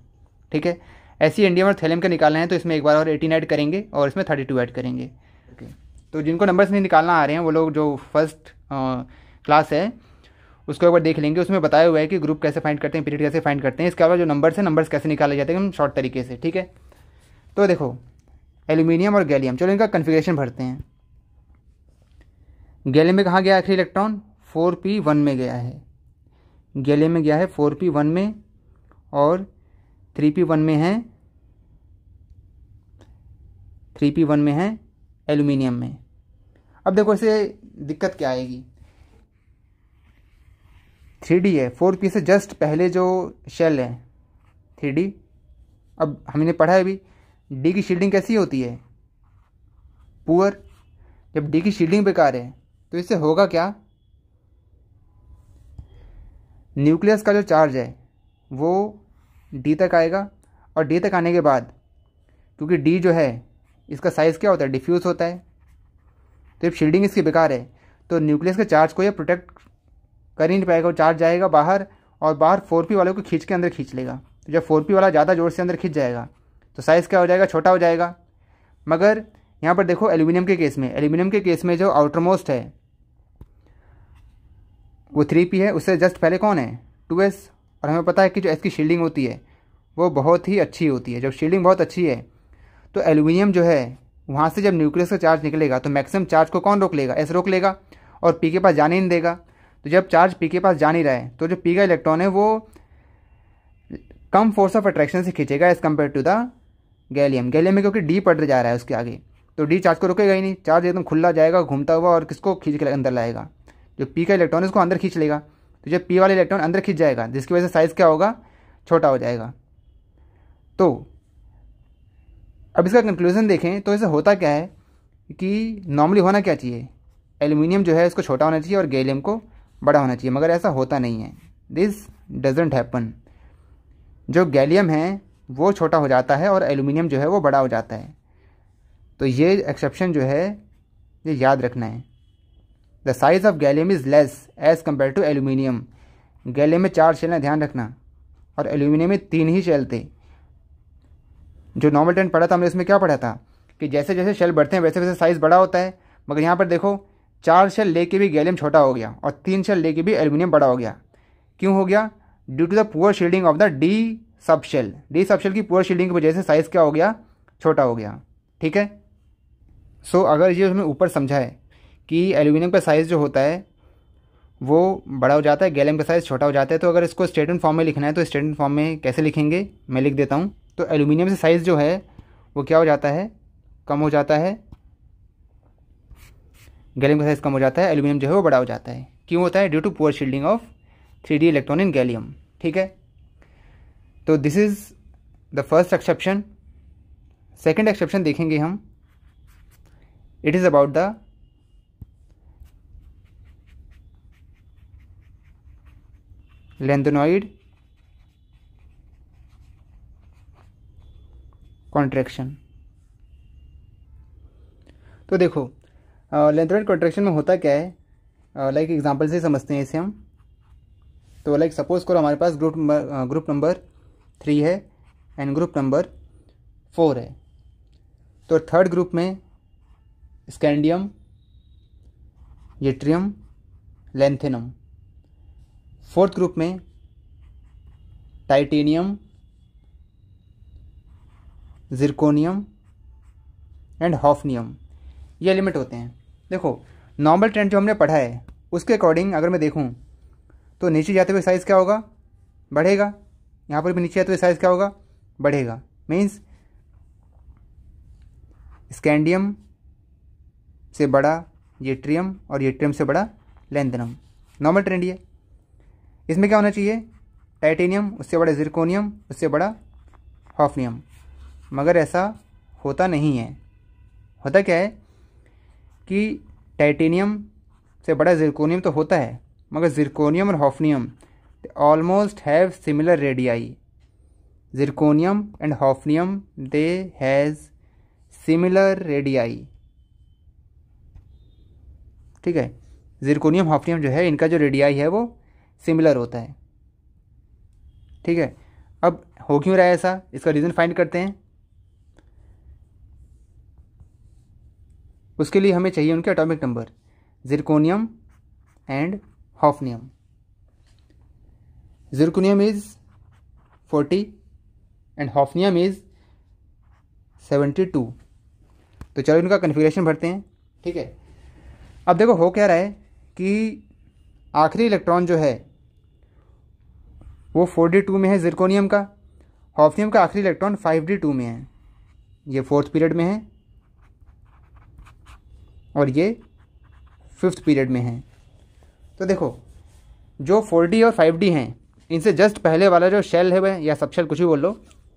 ठीक है ऐसी इंडियम और थैलियम का निकालना है तो इसमें एक बार और एटीन ऐड करेंगे और इसमें थर्टी टू ऐड करेंगे okay. तो जिनको नंबर्स नहीं निकालना आ रहे हैं वो लोग जो फर्स्ट क्लास है उसको एक बार देख लेंगे उसमें बताया हुआ है कि ग्रुप कैसे फाइंड करते हैं पीरियड कैसे फाइंड करते हैं इसके अलावा जो नंबर्स हैं नंबर्स कैसे निकाले जाते हैं हम शॉर्ट तरीके से ठीक है तो देखो एल्यूमिनियम और गैलियम चलो इनका कन्फिग्रेशन भरते हैं गैलियम में कहाँ गया आखिरी इलेक्ट्रॉन फोर पी वन में गया है गैलियम में गया है फोर पी वन में और थ्री पी वन में है थ्री पी वन में है एल्यूमिनियम में अब देखो इसे दिक्कत क्या आएगी थ्री डी है फोर पी से जस्ट पहले जो शेल है थ्री डी अब हमने पढ़ा है अभी डी की शील्डिंग कैसी होती है पुअर जब डी की शील्डिंग बेकार है तो इससे होगा क्या न्यूक्लियस का जो चार्ज है वो डी तक आएगा और डी तक आने के बाद क्योंकि डी जो है इसका साइज़ क्या होता है डिफ्यूज़ होता है तो जब शील्डिंग इसकी बेकार है तो न्यूक्लियस के चार्ज को ये प्रोटेक्ट कर ही नहीं पाएगा वो चार्ज जाएगा बाहर और बाहर फोर पी वाले को खींच के अंदर खींच लेगा तो जब फोर पी वाला ज़्यादा जोर से अंदर खींच जाएगा तो साइज़ क्या हो जाएगा छोटा हो जाएगा मगर यहाँ पर देखो एल्यूमिनियम के केस में एल्यूमिनियम के केस में जो आउटरमोस्ट है वो थ्री पी है उससे जस्ट पहले कौन है टू एस और हमें पता है कि जो एस की शील्डिंग होती है वो बहुत ही अच्छी होती है जब शील्डिंग बहुत अच्छी है तो एल्यूमिनियम जो है वहाँ से जब न्यूक्लियस का चार्ज निकलेगा तो मैक्सिमम चार्ज को कौन रोक लेगा एस रोक लेगा और पी के पास जाने नहीं देगा तो जब चार्ज पी के पास जा नहीं रहा है तो जो पी का इलेक्ट्रॉन है वो कम फोर्स ऑफ अट्रैक्शन से खींचेगा as compare to the gallium gallium में क्योंकि डी पड़ जा रहा है उसके आगे तो डी चार्ज को रुकेगा ही नहीं चार्ज एकदम खुला जाएगा घूमता हुआ और किसको खींच के अंदर लाएगा जो पी का इलेक्ट्रॉन है उसको अंदर खींच लेगा तो जब पी वाला इलेक्ट्रॉन अंदर खींच जाएगा जिसकी वजह से साइज़ क्या होगा छोटा हो जाएगा तो अब इसका कंक्लूजन देखें तो इसे होता क्या है कि नॉर्मली होना क्या चाहिए एल्यूमिनियम जो है इसको छोटा होना चाहिए और गैलियम को बड़ा होना चाहिए मगर ऐसा होता नहीं है दिस डजेंट हैपन जो गैलियम है वो छोटा हो जाता है और एल्यूमिनियम जो है वो बड़ा हो जाता है तो ये एक्सेप्शन जो है ये याद रखना है the size of gallium is less as compare to aluminium gallium में चार शेल हैं ध्यान रखना और एल्यूमिनियम में तीन ही शेल थे जो नॉर्मल टेंट पढ़ा था हमने इसमें क्या पढ़ा था कि जैसे जैसे शेल बढ़ते हैं वैसे वैसे साइज़ बड़ा होता है मगर यहाँ पर देखो चार शेल लेके भी गैलियम छोटा हो गया और तीन शेल लेके भी एल्यूमिनियम बड़ा हो गया क्यों हो गया due to the poor shielding of the D sub shell D sub shell की पुअर शील्डिंग की वजह से साइज़ क्या हो गया छोटा हो गया ठीक है सो so, अगर ये हमें ऊपर समझाए कि एल्यूमिनियम का साइज़ जो होता है वो बड़ा हो जाता है गैलियम का साइज़ छोटा हो जाता है तो अगर इसको स्टेटन फॉर्म में लिखना है तो स्टेटन फॉर्म में कैसे लिखेंगे मैं लिख देता हूँ तो एल्यूमिनियम से साइज़ जो है वो क्या हो जाता है कम हो जाता है गैलियम का साइज़ कम हो जाता है एल्यूमिनियम जो है वो बड़ा हो जाता है क्यों होता है due to poor shielding of three D electron in gallium ठीक है तो this is the first exception second exception देखेंगे हम it is about the lanthanoid contraction तो देखो लेंथेनॉइड कॉन्ट्रैक्शन में होता क्या है लाइक uh, एग्जांपल like से समझते हैं इसे हम तो लाइक सपोज करो हमारे पास ग्रुप ग्रुप नंबर थ्री है एंड ग्रुप नंबर फोर है तो थर्ड ग्रुप में scandium yttrium lanthanum fourth group में टाइटेनियम जिरकोनियम एंड हॉफनियम ये एलिमेंट होते हैं देखो नॉर्मल ट्रेंड जो हमने पढ़ा है उसके अकॉर्डिंग अगर मैं देखूँ तो नीचे जाते हुए साइज़ क्या होगा बढ़ेगा यहाँ पर भी नीचे जाते हुए साइज़ क्या होगा बढ़ेगा मीन्स स्कैंडियम से बड़ा ये ट्रियम और ये ट्रियम से बड़ा लेंदनम नॉर्मल ट्रेंड ये इसमें क्या होना चाहिए टाइटेनियम उससे बड़ा जिरकोनियम उससे बड़ा हॉफनियम मगर ऐसा होता नहीं है होता क्या है कि टाइटेनियम से बड़ा जिरकोनियम तो होता है मगर जिरकोनियम और hafnium almost have similar radii zirconium and hafnium they has similar radii ठीक है जिरकोनियम हॉफनियम जो है इनका जो रेडियाई है वो सिमिलर होता है ठीक है अब हो क्यों रहा है ऐसा इसका रीज़न फाइंड करते हैं उसके लिए हमें चाहिए उनके atomic number zirconium and hafnium zirconium is forty and hafnium is seventy two तो चलो इनका कन्फिग्रेशन भरते हैं ठीक है अब देखो हो क्या रहा है कि आखिरी इलेक्ट्रॉन जो है वो फोर डी टू में है जिरकोनियम का हॉफियम का आखिरी इलेक्ट्रॉन फाइव डी टू में है ये फोर्थ पीरियड में है और ये फिफ्थ पीरियड में है तो देखो जो फोर डी और फाइव डी हैं इनसे जस्ट पहले वाला जो शेल है वह या सब शेल कुछ भी बोल लो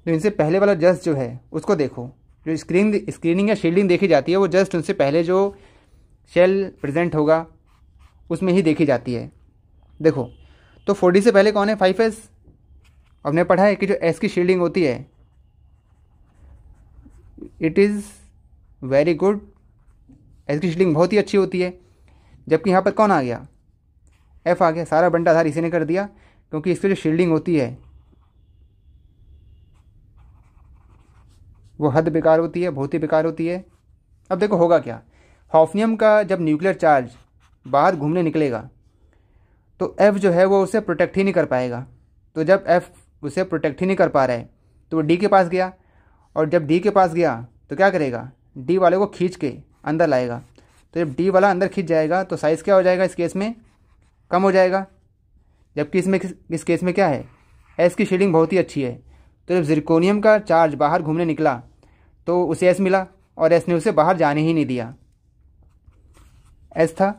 तो इनसे पहले वाला जस्ट जो है उसको देखो जो स्क्रीन स्क्रीनिंग या शील्डिंग देखी जाती है वो जस्ट उनसे पहले जो शेल प्रेजेंट होगा उसमें ही देखी जाती है देखो तो फोर से पहले कौन है फाइव एस हमने पढ़ा है कि जो एस की शील्डिंग होती है it is very good S की शील्डिंग बहुत ही अच्छी होती है जबकि यहाँ पर कौन आ गया एफ आ गया सारा बंटा आधार इसी ने कर दिया क्योंकि इसकी जो शील्डिंग होती है वो हद बेकार होती है बहुत ही बेकार होती है अब देखो होगा क्या हॉफनियम का जब न्यूक्लियर चार्ज बाहर घूमने निकलेगा तो एफ जो है वो उसे प्रोटेक्ट ही नहीं कर पाएगा तो जब एफ उसे प्रोटेक्ट ही नहीं कर पा रहा है तो वो डी के पास गया और जब डी के पास गया तो क्या करेगा डी वाले को खींच के अंदर लाएगा तो जब डी वाला अंदर खींच जाएगा तो साइज़ क्या हो जाएगा इस केस में कम हो जाएगा जबकि इसमें इस केस में क्या है एस की शेडिंग बहुत ही अच्छी है तो जब जिरकोनियम का चार्ज बाहर घूमने निकला तो उसे एस मिला और एस ने उसे बाहर जाने ही नहीं दिया एस था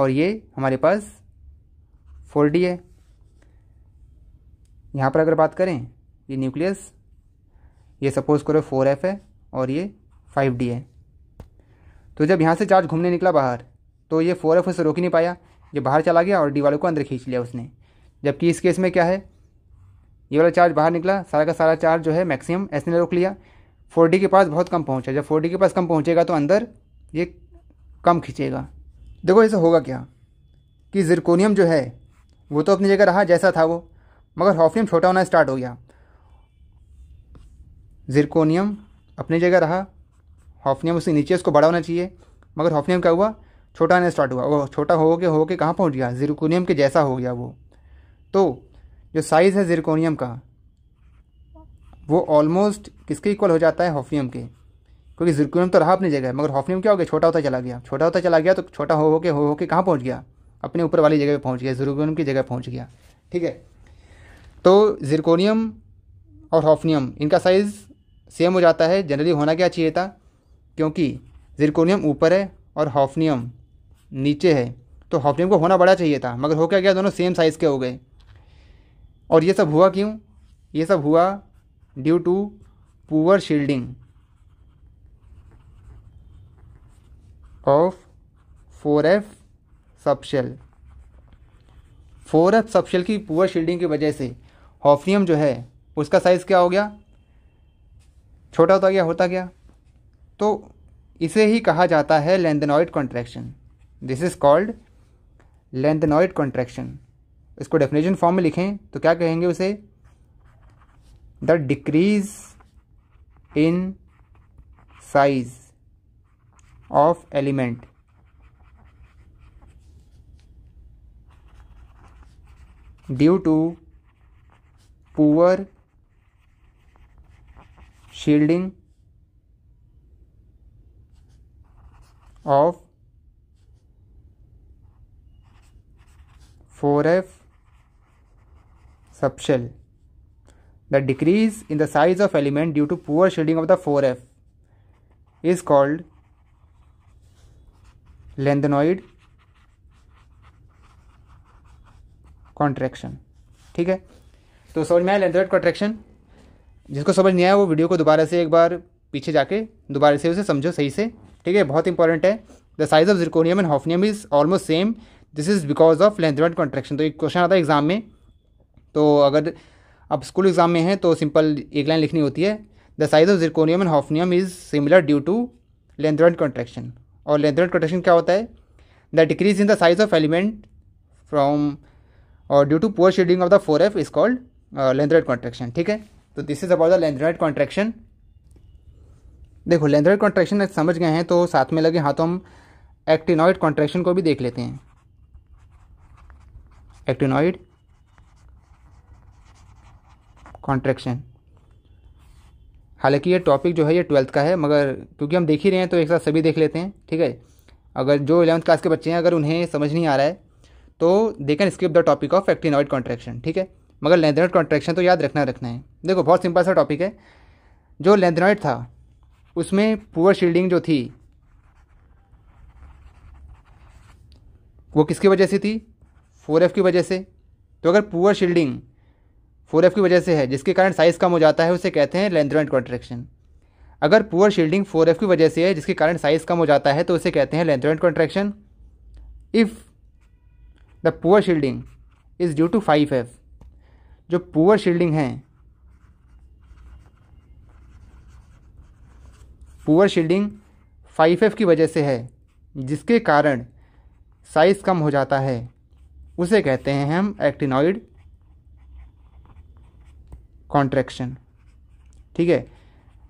और ये हमारे पास फोर डी है यहाँ पर अगर बात करें ये न्यूक्लियस ये सपोज करो फोर एफ है और ये फाइव डी है तो जब यहाँ से चार्ज घूमने निकला बाहर तो ये फोर एफ उसे रोक ही नहीं पाया ये बाहर चला गया और डी वाले को अंदर खींच लिया उसने जबकि इस केस में क्या है ये वाला चार्ज बाहर निकला सारा का सारा चार्ज जो है मैक्सिमम एस ने रोक लिया फोर डी के पास बहुत कम पहुँचा जब फोर डी के पास कम पहुँचेगा तो अंदर ये कम खींचेगा देखो ऐसा होगा क्या कि जिरकोनियम जो है वो तो अपनी जगह रहा जैसा था वो मगर हॉफनियम छोटा होना स्टार्ट हो गया जिरकोनियम अपनी जगह रहा हॉफनियम उसके नीचे उसको बड़ा होना चाहिए मगर हॉफनियम क्या हुआ छोटा होना स्टार्ट हुआ वो छोटा हो के हो के कहाँ पहुँच गया जिरकोनियम के जैसा हो गया वो तो जो साइज़ है जिरकोनियम का वो ऑलमोस्ट किसके इक्वल हो जाता है हॉफनियम के क्योंकि जिरकोनियम तो रहा अपनी जगह मगर हॉफनियम क्या हो गया छोटा होता चला गया छोटा होता चला गया तो छोटा हो हो के हो के कहाँ पहुँच गया अपने ऊपर वाली जगह पे पहुंच गया जिरकोनियम की जगह पहुंच गया ठीक है तो जिरकोनियम और हॉफनियम इनका साइज़ सेम हो जाता है जनरली होना क्या चाहिए था क्योंकि जिरकोनियम ऊपर है और हॉफनियम नीचे है तो हॉफनियम को होना बड़ा चाहिए था मगर हो क्या गया दोनों सेम साइज़ के हो गए और ये सब हुआ क्यों ये सब हुआ due to poor shielding of four F subshell fourth subshell की पुअर शील्डिंग की वजह से हॉफनियम जो है उसका साइज़ क्या हो गया छोटा होता गया होता गया तो इसे ही कहा जाता है lanthanoid contraction this is called lanthanoid contraction इसको डेफिनेशन फॉर्म में लिखें तो क्या कहेंगे उसे the decrease in size of element due to poor shielding of 4F subshell. The decrease in the size of element due to poor shielding of the 4F is called lanthanoid contraction ठीक है तो समझ में आया लेंथवेट contraction जिसको समझ नहीं आया वो वीडियो को दोबारा से एक बार पीछे जाके दोबारा से उसे समझो सही से ठीक है बहुत इंपॉर्टेंट है the size of zirconium and hafnium is almost same this is because of lanthanoid contraction तो एक क्वेश्चन आता है एग्जाम में तो अगर अब स्कूल एग्जाम में है तो सिंपल एक लाइन लिखनी होती है the size of zirconium and hafnium is similar due to lanthanoid contraction और लेंथवेट कॉन्ट्रैक्शन क्या होता है the decrease in the size of element from और due to poor shielding of the four F is called lanthanide contraction ठीक है तो this is about the lanthanide contraction देखो lanthanide contraction समझ गए हैं तो साथ में लगे हाथों तो हम एक्टिनॉइड कॉन्ट्रेक्शन को भी देख लेते हैं एक्टिनॉइड कॉन्ट्रेक्शन हालांकि ये टॉपिक जो है ये ट्वेल्थ का है मगर क्योंकि हम देख ही रहे हैं तो एक साथ सभी देख लेते हैं ठीक है अगर जो इलेवंथ क्लास के बच्चे हैं अगर उन्हें समझ नहीं आ रहा है तो they can skip the topic of actinoid contraction ठीक है मगर लेंथेनॉइड कॉन्ट्रैक्शन तो याद रखना रखना है देखो बहुत सिंपल सा टॉपिक है जो लेंथेनॉइड था उसमें पुअर शील्डिंग जो थी वो किसकी वजह से थी फोर एफ़ की वजह से तो अगर पुअर शील्डिंग फोर एफ़ की वजह से है जिसके कारण साइज़ कम हो जाता है उसे कहते हैं लेंथेनॉइड कॉन्ट्रैक्शन अगर पुअर शील्डिंग फोर एफ़ की वजह से है जिसके कारण साइज़ कम हो जाता है तो उसे कहते हैं lanthanoid contraction if the poor shielding is due to five F जो पुअर शील्डिंग है पुअर शील्डिंग फाइव एफ की वजह से है जिसके कारण साइज कम हो जाता है उसे कहते हैं हम एक्टिनॉइड कॉन्ट्रैक्शन ठीक है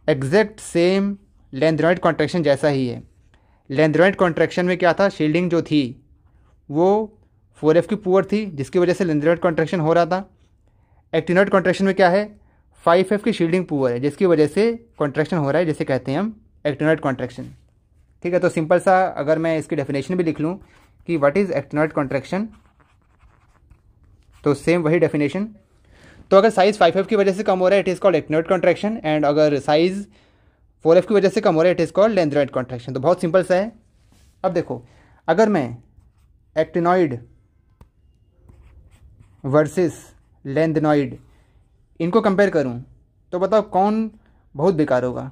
एग्जैक्ट सेम लेंथ्रॉइड कॉन्ट्रैक्शन जैसा ही है लेंथ्रॉइड कॉन्ट्रैक्शन में क्या था शील्डिंग जो थी वो फोर एफ की पुअर थी जिसकी वजह से लिंद्रेट कॉन्ट्रेक्शन हो रहा था एक्टिनोट कॉन्ट्रेक्शन में क्या है फाइव एफ की शील्डिंग पुअर है जिसकी वजह से कॉन्ट्रेक्शन हो रहा है जिसे कहते हैं हम एक्टिनोट कॉन्ट्रेक्शन ठीक है तो सिंपल सा अगर मैं इसकी डेफिनेशन भी लिख लूँ कि वट इज़ एक्टिनोट कॉन्ट्रेक्शन तो सेम वही डेफिनेशन तो अगर साइज़ फाइव एफ की वजह से कम हो रहा है it is called actinoid contraction and अगर साइज़ फोर एफ की वजह से कम हो रहा है it is called lanthanoid contraction तो बहुत सिंपल सा है अब देखो अगर मैं एक्टिनॉइड वर्सेस लेंदनॉइड इनको कंपेयर करूं तो बताओ कौन बहुत बेकार होगा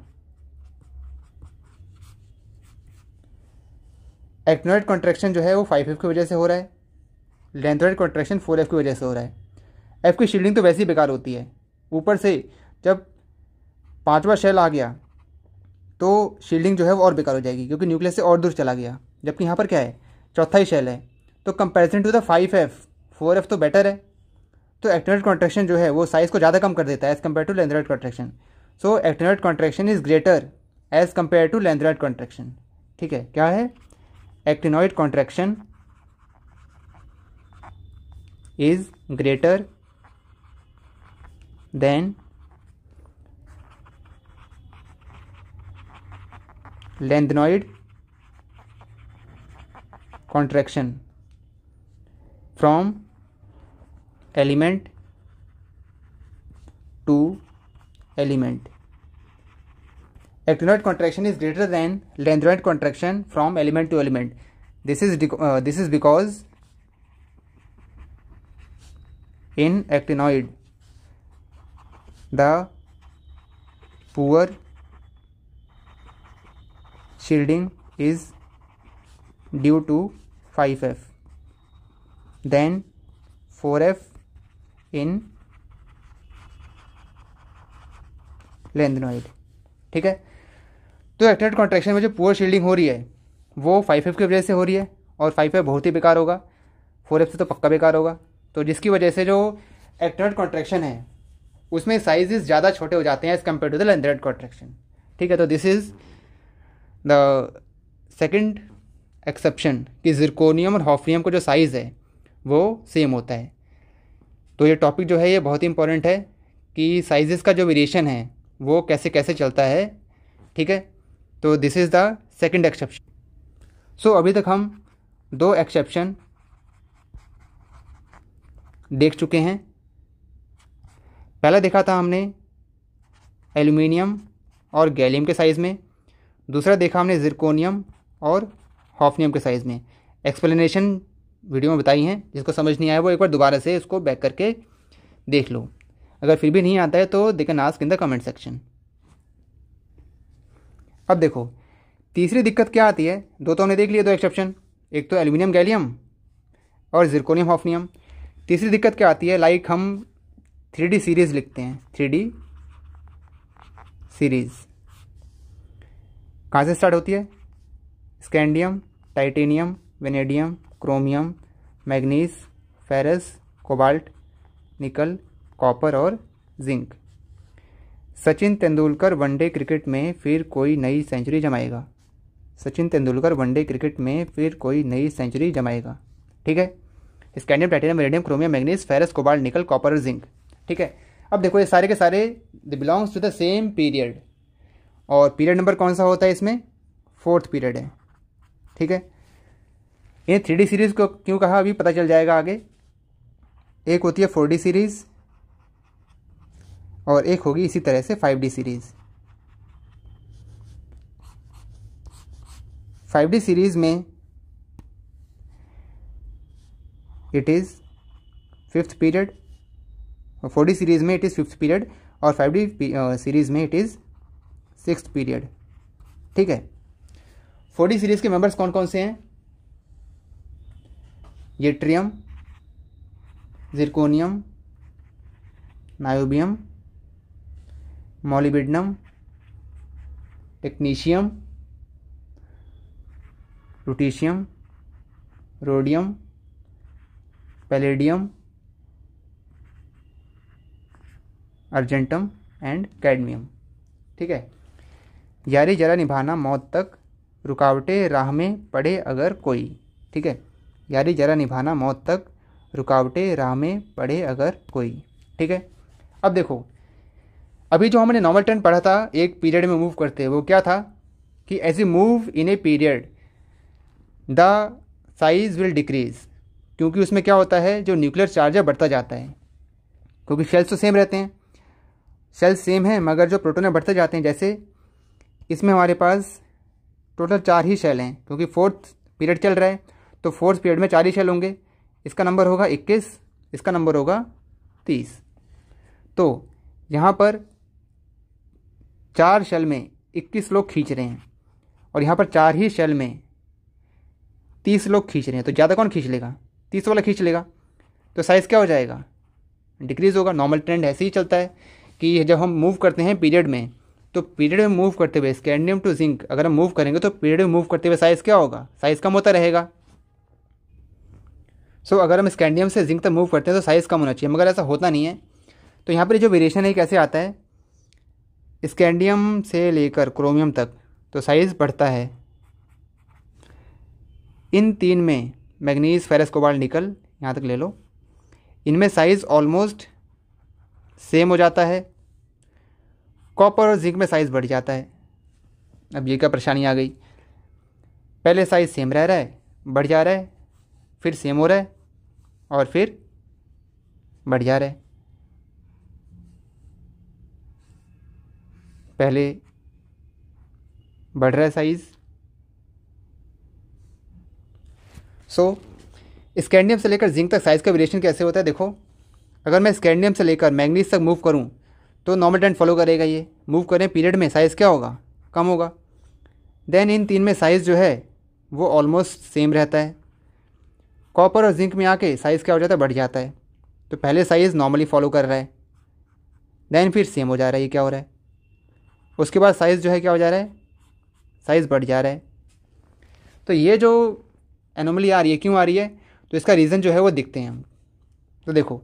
एक्नोइड कॉन्ट्रैक्शन जो है वो फाइव एफ की वजह से हो रहा है लेंथनॉइड कॉन्ट्रैक्शन फोर एफ की वजह से हो रहा है एफ की शील्डिंग तो वैसे ही बेकार होती है ऊपर से जब पांचवा शेल आ गया तो शील्डिंग जो है वो और बेकार हो जाएगी क्योंकि न्यूक्लियस से और दूर चला गया जबकि यहाँ पर क्या है चौथा ही शेल है तो comparison to the five F four F तो बेटर है तो एक्टिनेट कॉन्ट्रेक्शन जो है वो साइज़ को ज़्यादा कम कर देता है as compare to lanthanide contraction so actinide contraction is greater as compare to lanthanide contraction ठीक है क्या है actinoid contraction is greater than lanthanoid contraction from element to element actinoid contraction is greater than lanthanoid contraction from element to element this is uh, this is because in actinoid the poor shielding is due to 5f then 4f in lanthanoid ठीक है तो acted contraction में जो poor shielding हो रही है वो five F की वजह से हो रही है और फाइव एफ बहुत ही बेकार होगा फोर एफ से तो पक्का बेकार होगा तो जिसकी वजह से जो एक्टेड कॉन्ट्रेक्शन है उसमें साइजेस ज़्यादा छोटे हो जाते हैं as compare to the lanthanide contraction ठीक है तो this is the second exception कि जिरकोनियम और हॉफ्रियम का जो साइज़ है वो सेम होता है तो ये टॉपिक जो है ये बहुत ही इंपॉर्टेंट है कि साइजेस का जो वेरिएशन है वो कैसे कैसे चलता है ठीक है तो this is the second exception so अभी तक हम दो एक्सेप्शन देख चुके हैं पहला देखा था हमने एल्यूमिनियम और गैलियम के साइज़ में दूसरा देखा हमने ज़िरकोनियम और हॉफनियम के साइज़ में एक्सप्लेनेशन वीडियो में बताई हैं जिसको समझ नहीं आया वो एक बार दोबारा से इसको बैक करके देख लो अगर फिर भी नहीं आता है तो they can ask in the comment section अब देखो तीसरी दिक्कत क्या आती है दो तो हमने देख लिए दो एक्सेप्शन एक तो एल्यूमिनियम गैलियम और जिरकोनियम हॉफनियम तीसरी दिक्कत क्या आती है लाइक हम थ्री सीरीज़ लिखते हैं थ्री सीरीज़ कहाँ से स्टार्ट होती है scandium titanium vanadium chromium manganese ferrous cobalt nickel copper और zinc Sachin Tendulkar one day cricket में फिर कोई नई सेंचुरी जमाएगा सचिन तेंदुलकर वनडे क्रिकेट में फिर कोई नई सेंचुरी जमाएगा ठीक है scandium titanium radium chromium manganese ferrous cobalt nickel copper और जिंक ठीक है अब देखो ये सारे के सारे the belongs to the same period और पीरियड नंबर कौन सा होता है इसमें फोर्थ पीरियड है ठीक है ये थ्री सीरीज़ को क्यों कहा अभी पता चल जाएगा आगे एक होती है फोर सीरीज़ और एक होगी इसी तरह से फाइव सीरीज़ फाइव सीरीज़ में it is fifth period forty series में इट इज़ फिफ्थ पीरियड और फाइव डी सीरीज़ में इट इज़ सिक्स पीरियड ठीक है फोर्टी सीरीज़ के मेंबर्स कौन कौन से हैं yttrium zirconium niobium molybdenum technetium ruthenium rhodium palladium argentum and cadmium ठीक है यारी जरा निभाना मौत तक रुकावटें राह में पड़े अगर कोई ठीक है यारी जरा निभाना मौत तक रुकावटें राह में पड़े अगर कोई ठीक है अब देखो अभी जो हमने नॉर्मल ट्रेंड पढ़ा था एक पीरियड में मूव करते वो क्या था कि as a move in a period the size will decrease क्योंकि उसमें क्या होता है जो न्यूक्लियर चार्ज है बढ़ता जाता है क्योंकि शेल्स तो सेम रहते हैं शेल्स सेम हैं मगर जो प्रोटोन बढ़ते जाते हैं जैसे इसमें हमारे पास टोटल चार ही शेल हैं क्योंकि फोर्थ पीरियड चल रहा है तो फोर्थ पीरियड में चार ही शेल होंगे इसका नंबर होगा इक्कीस इसका नंबर होगा तीस तो यहाँ पर चार शेल में इक्कीस लोग खींच रहे हैं और यहाँ पर चार ही शेल में तीस लोग खींच रहे हैं तो ज़्यादा कौन खींच लेगा तीस वाला खींच लेगा तो साइज़ क्या हो जाएगा डिक्रीज़ होगा नॉर्मल ट्रेंड ऐसे ही चलता है कि जब हम मूव करते हैं पीरियड में तो पीरियड में मूव करते हुए स्कैंडियम टू जिंक अगर हम मूव करेंगे तो पीरियड में मूव करते हुए साइज़ क्या होगा साइज़ कम होता रहेगा सो so, अगर हम स्कैंडियम से जिंक तक मूव करते हैं तो साइज़ कम होना चाहिए मगर ऐसा होता नहीं है तो यहाँ पर जो वेरिएशन है कैसे आता है स्कैंडियम से लेकर क्रोमियम तक तो साइज़ बढ़ता है इन तीन में मैग्नीज फेरस कोबाल निकल यहाँ तक ले लो इनमें साइज़ ऑलमोस्ट सेम हो जाता है कॉपर और जिंक में साइज़ बढ़ जाता है अब ये क्या परेशानी आ गई पहले साइज़ सेम रह रहा है बढ़ जा रहा है फिर सेम हो रहा है और फिर बढ़िया रहे पहले बढ़ रहा है साइज़ सो स्कैंडियम से लेकर जिंक तक साइज़ का वेरिएशन कैसे होता है देखो अगर मैं स्कैंडियम से लेकर मैग्नीज तक मूव करूँ तो नॉर्मल ट्रेंड फॉलो करेगा ये मूव करें पीरियड में साइज़ क्या होगा कम होगा देन इन तीन में साइज़ जो है वो ऑलमोस्ट सेम रहता है कॉपर और जिंक में आके साइज़ क्या हो जाता है बढ़ जाता है तो पहले साइज़ नॉर्मली फॉलो कर रहा है देन फिर सेम हो जा रहा है ये क्या हो रहा है उसके बाद साइज़ जो है क्या हो जा रहा है साइज़ बढ़ जा रहा है तो ये जो एनोमली आ रही है क्यों आ रही है तो इसका रीज़न जो है वो दिखते हैं हम तो देखो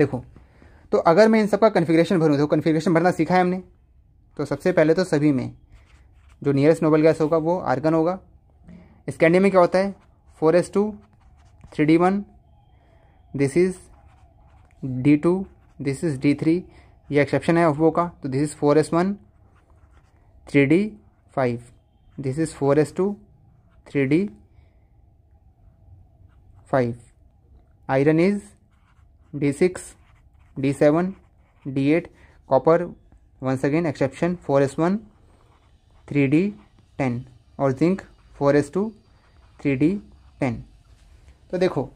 देखो तो अगर मैं इन सब का कन्फिग्रेशन भरूँ तो कन्फिग्रेशन भरना सीखा है हमने तो सबसे पहले तो सभी में जो नियरेस्ट नोबल गैस होगा वो आर्गन होगा स्कैंडियम में क्या होता है four S two three D one this is D two this is D three ये एक्सेप्शन है ऑफबो का तो this is four S one three D five this is four S two three D five iron is D six D seven D eight copper exception four S one three D ten और zinc four S two three D ten तो देखो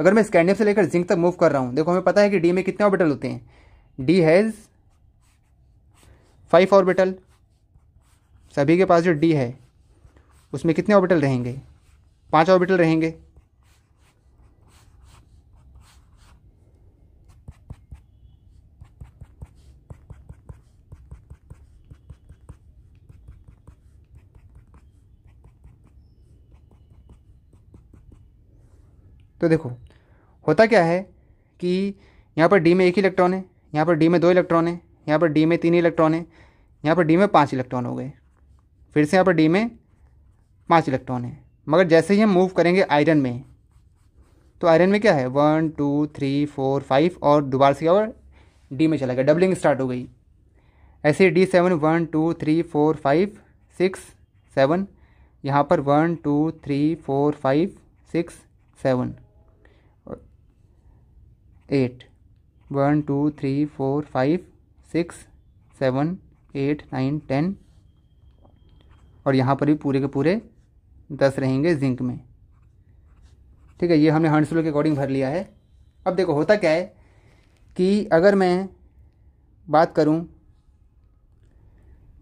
अगर मैं scandium से लेकर zinc तक move कर रहा हूँ देखो हमें पता है कि डी में कितने ऑर्बिटल होते हैं डी हैज़ फाइव ऑर्बिटल सभी के पास जो डी है उसमें कितने ऑर्बिटल रहेंगे पांच ऑर्बिटल रहेंगे तो देखो होता क्या है कि यहाँ पर डी में एक ही इलेक्ट्रॉन है यहाँ पर डी में दो इलेक्ट्रॉन है यहाँ पर डी में तीन इलेक्ट्रॉन है यहाँ पर डी में पाँच इलेक्ट्रॉन हो गए फिर से यहाँ पर डी में पाँच इलेक्ट्रॉन है मगर जैसे ही हम मूव करेंगे आयरन में तो आयरन में क्या है one two three four five और दोबारा से और डी में चला गया डबलिंग स्टार्ट हो गई ऐसे ही D seven one two three four five six seven यहाँ पर one two three four five six seven eight one two three four five six seven eight nine ten और यहाँ पर भी पूरे के पूरे दस रहेंगे जिंक में ठीक है ये हमने हंड्स के अकॉर्डिंग भर लिया है अब देखो होता क्या है कि अगर मैं बात करूँ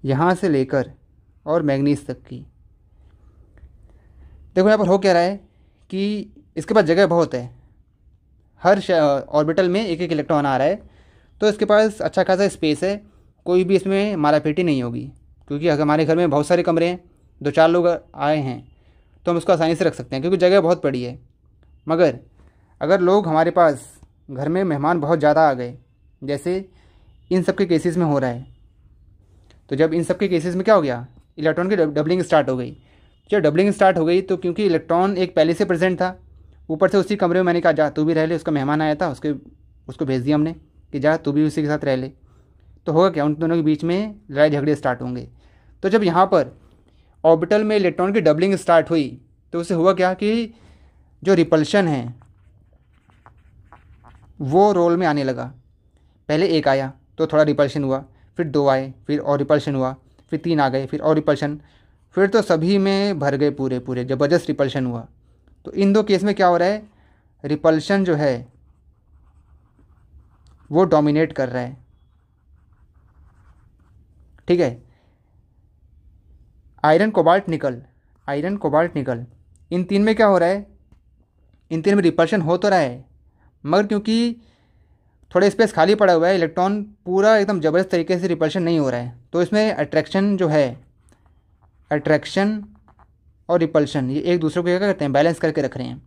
यहाँ से लेकर और मैग्नीज तक की देखो यहाँ पर हो क्या रहा है कि इसके पास जगह बहुत है हर ऑर्बिटल में एक एक इलेक्ट्रॉन आ रहा है तो इसके पास अच्छा खासा स्पेस है कोई भी इसमें मालापेटी नहीं होगी क्योंकि हमारे घर में बहुत सारे कमरे हैं दो चार लोग आए हैं तो हम उसको आसानी से रख सकते हैं क्योंकि जगह बहुत बड़ी है मगर अगर लोग हमारे पास घर में मेहमान बहुत ज़्यादा आ गए जैसे इन सब के केसेस में हो रहा है तो जब इन सब के केसेस में क्या हो गया इलेक्ट्रॉन की डबलिंग स्टार्ट हो गई जब डबलिंग स्टार्ट हो गई तो क्योंकि इलेक्ट्रॉन एक पहले से प्रेजेंट था ऊपर से उसी कमरे में मैंने कहा जा तू भी रह ले उसका मेहमान आया था उसके उसको भेज दिया हमने कि जा तू भी उसी के साथ रह ले तो होगा क्या उन दोनों के बीच में लड़ाई झगड़े स्टार्ट होंगे तो जब यहाँ पर ऑर्बिटल में इलेक्ट्रॉन की डबलिंग स्टार्ट हुई तो उससे हुआ क्या कि जो रिपल्शन है वो रोल में आने लगा पहले एक आया तो थोड़ा रिपल्शन हुआ फिर दो आए फिर और रिपल्शन हुआ फिर तीन आ गए फिर और रिपल्शन फिर तो सभी में भर गए पूरे पूरे ज़बरदस्त रिपल्शन हुआ तो इन दो केस में क्या हो रहा है रिपल्शन जो है वो डोमिनेट कर रहा है ठीक है iron cobalt nickel iron cobalt nickel इन तीन में क्या हो रहा है इन तीन में रिपल्शन हो तो रहा है मगर क्योंकि थोड़ा स्पेस खाली पड़ा हुआ है इलेक्ट्रॉन पूरा एकदम ज़बरदस्त तरीके से रिपल्शन नहीं हो रहा है तो इसमें अट्रैक्शन जो है अट्रैक्शन और रिपल्शन ये एक दूसरे को क्या करते हैं बैलेंस करके रख रहे हैं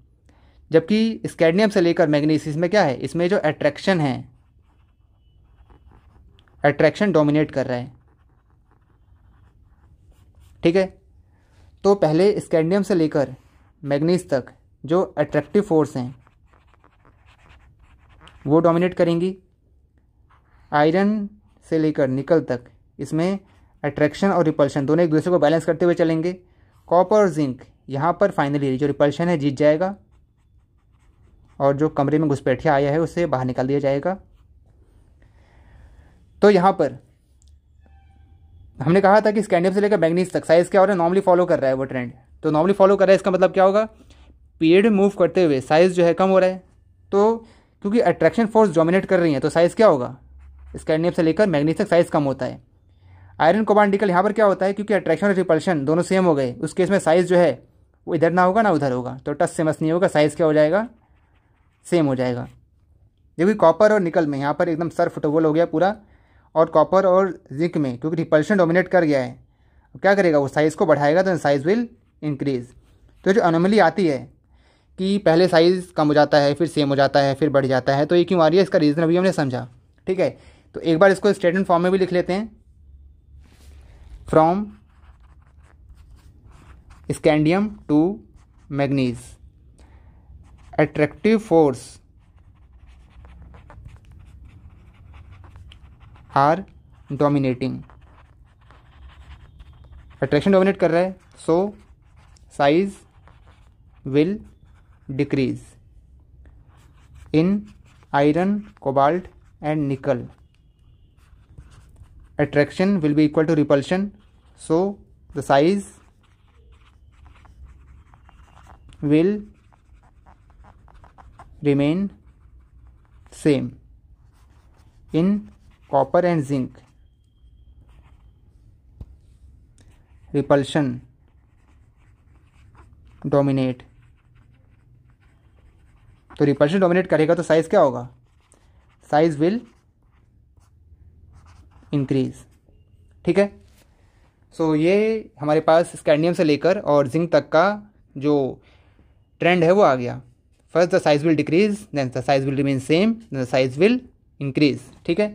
जबकि स्कैडनियम से लेकर मैग्नीस में क्या है इसमें जो अट्रैक्शन है अट्रैक्शन डोमिनेट कर रहा है ठीक है तो पहले स्कैडनियम से लेकर मैग्नीस तक जो अट्रैक्टिव फोर्स हैं वो डोमिनेट करेंगी आयरन से लेकर निकल तक इसमें अट्रैक्शन और रिपल्शन दोनों एक दूसरे को बैलेंस करते हुए चलेंगे कॉपर और जिंक यहाँ पर फाइनली जो रिपल्शन है जीत जाएगा और जो कमरे में घुसपैठिया आया है उसे बाहर निकाल दिया जाएगा तो यहाँ पर हमने कहा था कि स्कैंडियम से लेकर मैग्नीस तक साइज क्या हो रहा है नॉर्मली फॉलो कर रहा है वो ट्रेंड तो नॉर्मली फॉलो कर रहा है इसका मतलब क्या होगा पीरियड मूव करते हुए साइज जो है कम हो रहा है तो क्योंकि अट्रैक्शन फोर्स डोमिनेट कर रही है तो साइज क्या होगा स्कैंडियम से लेकर मैग्नीज तक साइज कम होता है आयरन कोबांडिकल यहाँ पर क्या होता है क्योंकि अट्रैक्शन और रिपल्शन दोनों सेम हो गए उस केस में साइज़ जो है वो इधर ना होगा ना उधर होगा तो टच से मस नहीं होगा साइज़ क्या हो जाएगा सेम हो जाएगा जबकि कॉपर और निकल में यहाँ पर एकदम सर फुटबॉल हो गया पूरा और कॉपर और जिंक में क्योंकि रिपल्शन डोमिनेट कर गया है क्या करेगा वो साइज़ को बढ़ाएगा तो साइज़ विल इंक्रीज़ तो जो अनोमली आती है कि पहले साइज़ कम हो जाता है फिर सेम हो जाता है फिर बढ़ जाता है तो ये क्यों आ रही है इसका रीज़न अभी हमने समझा ठीक है तो एक बार इसको स्टेटमेंट फॉर्म में भी लिख लेते हैं from scandium to manganese attractive force are dominating attraction dominate कर रहा है so size will decrease in iron cobalt and nickel attraction will be equal to repulsion so the size will remain same in copper and zinc repulsion dominate तो repulsion dominate करेगा तो size क्या होगा size will increase ठीक है सो so, ये हमारे पास scandium से लेकर और जिंक तक का जो ट्रेंड है वो आ गया first the size will decrease then the size will remain same then the size will increase ठीक है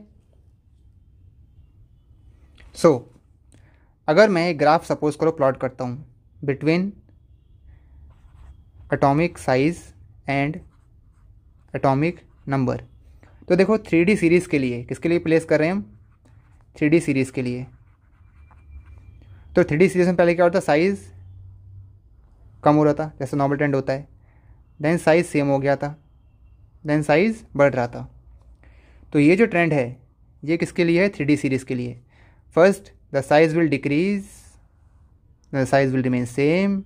सो so, अगर मैं ग्राफ सपोज करो प्लॉट करता हूँ between atomic size and atomic number तो देखो थ्री सीरीज़ के लिए किसके लिए प्लेस कर रहे हैं हम थ्री सीरीज़ के लिए तो थ्री सीरीज़ में पहले क्या होता साइज़ कम हो रहा था जैसे नॉर्मल ट्रेंड होता है देन साइज़ सेम हो गया था देन साइज़ बढ़ रहा था तो ये जो ट्रेंड है ये किसके लिए है थ्री सीरीज़ के लिए first the size will decrease the size will remain same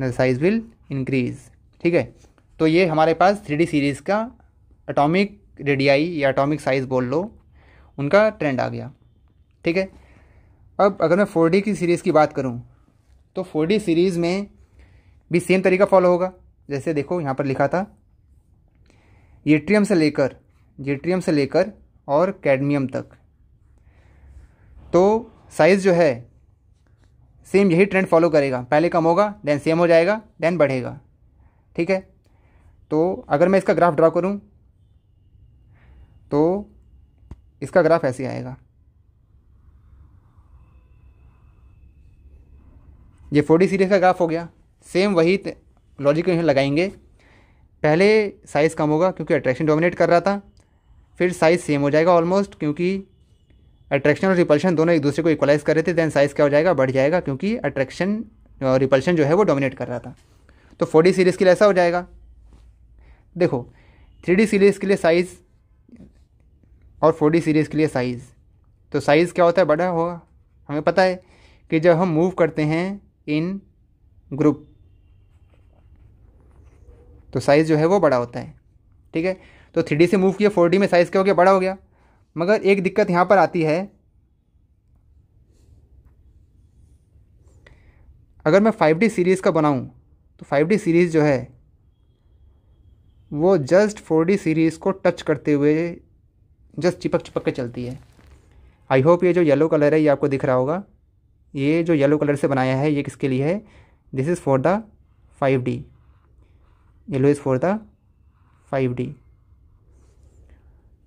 the size will increase ठीक है तो ये हमारे पास थ्री सीरीज़ का अटोमिक रेडियाई या अटोमिक साइज़ बोल लो उनका ट्रेंड आ गया ठीक है अब अगर मैं फोर की सीरीज़ की बात करूँ तो फोर सीरीज़ में भी सेम तरीका फॉलो होगा जैसे देखो यहाँ पर लिखा था येट्रियम से लेकर जेट्रियम से लेकर और कैडमियम तक तो साइज़ जो है सेम यही ट्रेंड फॉलो करेगा पहले कम होगा देन सेम हो जाएगा देन बढ़ेगा ठीक है तो अगर मैं इसका ग्राफ ड्रा करूँ तो इसका ग्राफ ऐसे आएगा ये फोर्टी सीरीज का ग्राफ हो गया सेम वही लॉजिक लगाएंगे पहले साइज़ कम होगा क्योंकि अट्रैक्शन डोमिनेट कर रहा था फिर साइज़ सेम हो जाएगा ऑलमोस्ट क्योंकि अट्रैक्शन और रिपल्शन दोनों एक दूसरे को इक्वलाइज कर रहे थे देन साइज़ क्या हो जाएगा बढ़ जाएगा क्योंकि अट्रैक्शन और रिपल्शन जो है वो डोमिनेट कर रहा था तो फोर सीरीज़ के लिए ऐसा हो जाएगा देखो थ्री सीरीज़ के लिए साइज़ और डी सीरीज़ के लिए साइज़ तो साइज़ क्या होता है बड़ा होगा हमें पता है कि जब हम मूव करते हैं इन ग्रुप तो साइज़ जो है वो बड़ा होता है ठीक है तो थ्री से मूव किया फोर में साइज़ क्या हो गया बड़ा हो गया मगर एक दिक्कत यहाँ पर आती है अगर मैं फाइव डी सीरीज़ का बनाऊँ तो फाइव डी सीरीज़ जो है वो जस्ट फोर डी सीरीज़ को टच करते हुए जस्ट चिपक चिपक के चलती है आई होप ये जो येलो कलर है ये आपको दिख रहा होगा ये जो येलो कलर से बनाया है ये किसके लिए है this is for the five D yellow is for the five D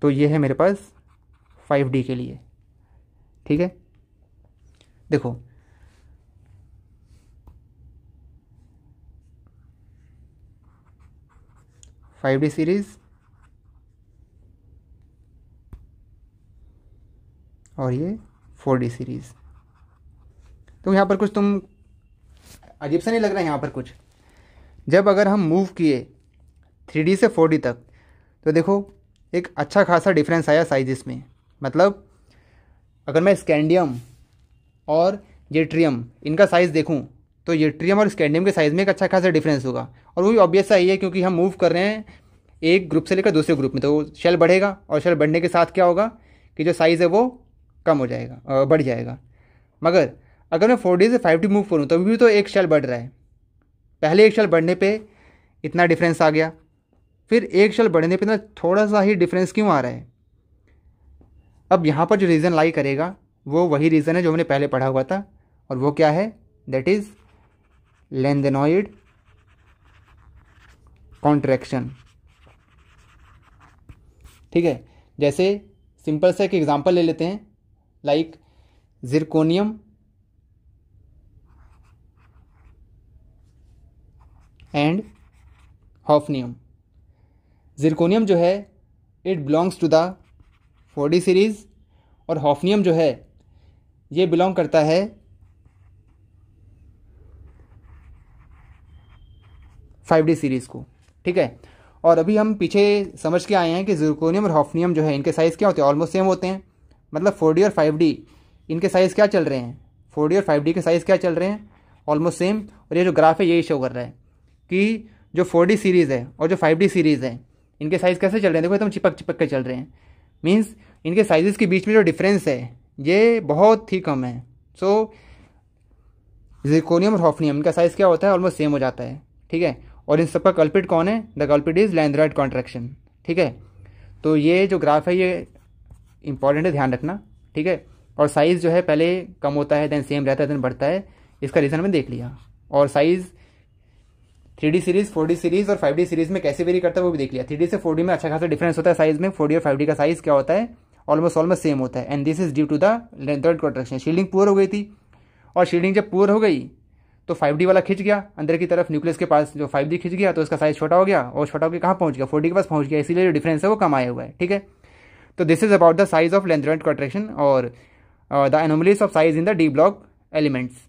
तो ये है मेरे पास फाइव डी के लिए ठीक है देखो फाइव डी सीरीज़ और ये फोर डी सीरीज़ तो यहाँ पर कुछ तुम अजीब सा नहीं लग रहा है यहाँ पर कुछ जब अगर हम मूव किए थ्री से फोर तक तो देखो एक अच्छा खासा डिफरेंस आया साइज़ में मतलब अगर मैं स्कैंडियम और जेट्रियम इनका साइज़ देखूं तो जेट्रियम और स्कैंडियम के साइज़ में एक अच्छा खासा डिफरेंस होगा और वो भी ऑब्वियस सा ही है क्योंकि हम मूव कर रहे हैं एक ग्रुप से लेकर दूसरे ग्रुप में तो शेल बढ़ेगा और शेल बढ़ने के साथ क्या होगा कि जो साइज़ है वो कम हो जाएगा बढ़ जाएगा मगर अगर मैं फोर डी से फाइव डी मूव करूँ तभी तो भी तो एक शेल बढ़ रहा है पहले एक शेल बढ़ने पे इतना डिफरेंस आ गया फिर एक शेल बढ़ने पे ना थोड़ा सा ही डिफरेंस क्यों आ रहा है अब यहाँ पर जो रीज़न लाई करेगा वो वही रीज़न है जो हमने पहले पढ़ा हुआ था और वो क्या है दैट इज़ लेंदेनॉइड कॉन्ट्रैक्शन ठीक है जैसे सिंपल सा एक एग्ज़ाम्पल ले लेते हैं like zirconium and hafnium zirconium जो है it belongs to the four D series और हॉफनियम जो है ये बिलोंग करता है फाइव डी सीरीज़ को ठीक है और अभी हम पीछे समझ के आए हैं कि जिरकोनियम और हॉफनियम जो है इनके साइज़ क्या होते हैं ऑलमोस्ट सेम होते हैं मतलब फोर और फाइव इनके साइज़ क्या चल रहे हैं फोर और फाइव के साइज़ क्या चल रहे हैं ऑलमोस्ट सेम और ये जो ग्राफ है यही शो कर रहा है कि जो फोर सीरीज़ है और जो फाइव सीरीज़ है इनके साइज़ कैसे चल रहे हैं देखो एकदम तो चिपक चिपक के चल रहे हैं मीन्स इनके साइज़ के बीच में जो डिफरेंस है ये बहुत ही कम है सो जिकोनियम और हॉफनियम इनका साइज़ क्या होता है ऑलमोस्ट सेम हो जाता है ठीक है और इन सबका कल्पिट कौन है the culprit is lanthanide contraction ठीक है तो ये जो ग्राफ है ये इंपॉर्टेंट है ध्यान रखना ठीक है और साइज़ जो है पहले कम होता है देन सेम रहता है देन बढ़ता है इसका रीज़न हमने देख लिया और size three D series four D series और फाइव डी सीरीज़ में कैसे वेरी करता है वो भी देख लिया थ्री डी से फोर डी में अच्छा खासा डिफरेंस होता है साइज़ में फोर डी और फाइव डी का साइज़ क्या होता है ऑलमोस्ट ऑलमोस्ट सेम होता है and this is due to the third contraction shielding poor हो गई थी और शील्डिंग जब पुअर हो गई तो फाइव डी वाला खिंच गया अंदर की तरफ न्यूक्लियस के पास जो फाइव डी खिंच गया तो उसका साइज छोटा हो गया और छोटा होकर कहाँ पहुँच गया फोर डी के पास पहुंच गया इसीलिए जो डिफरेंस है वो कम आया हुआ है ठीक है So this is about the size of length contraction or uh, the anomalies of size in the D block elements.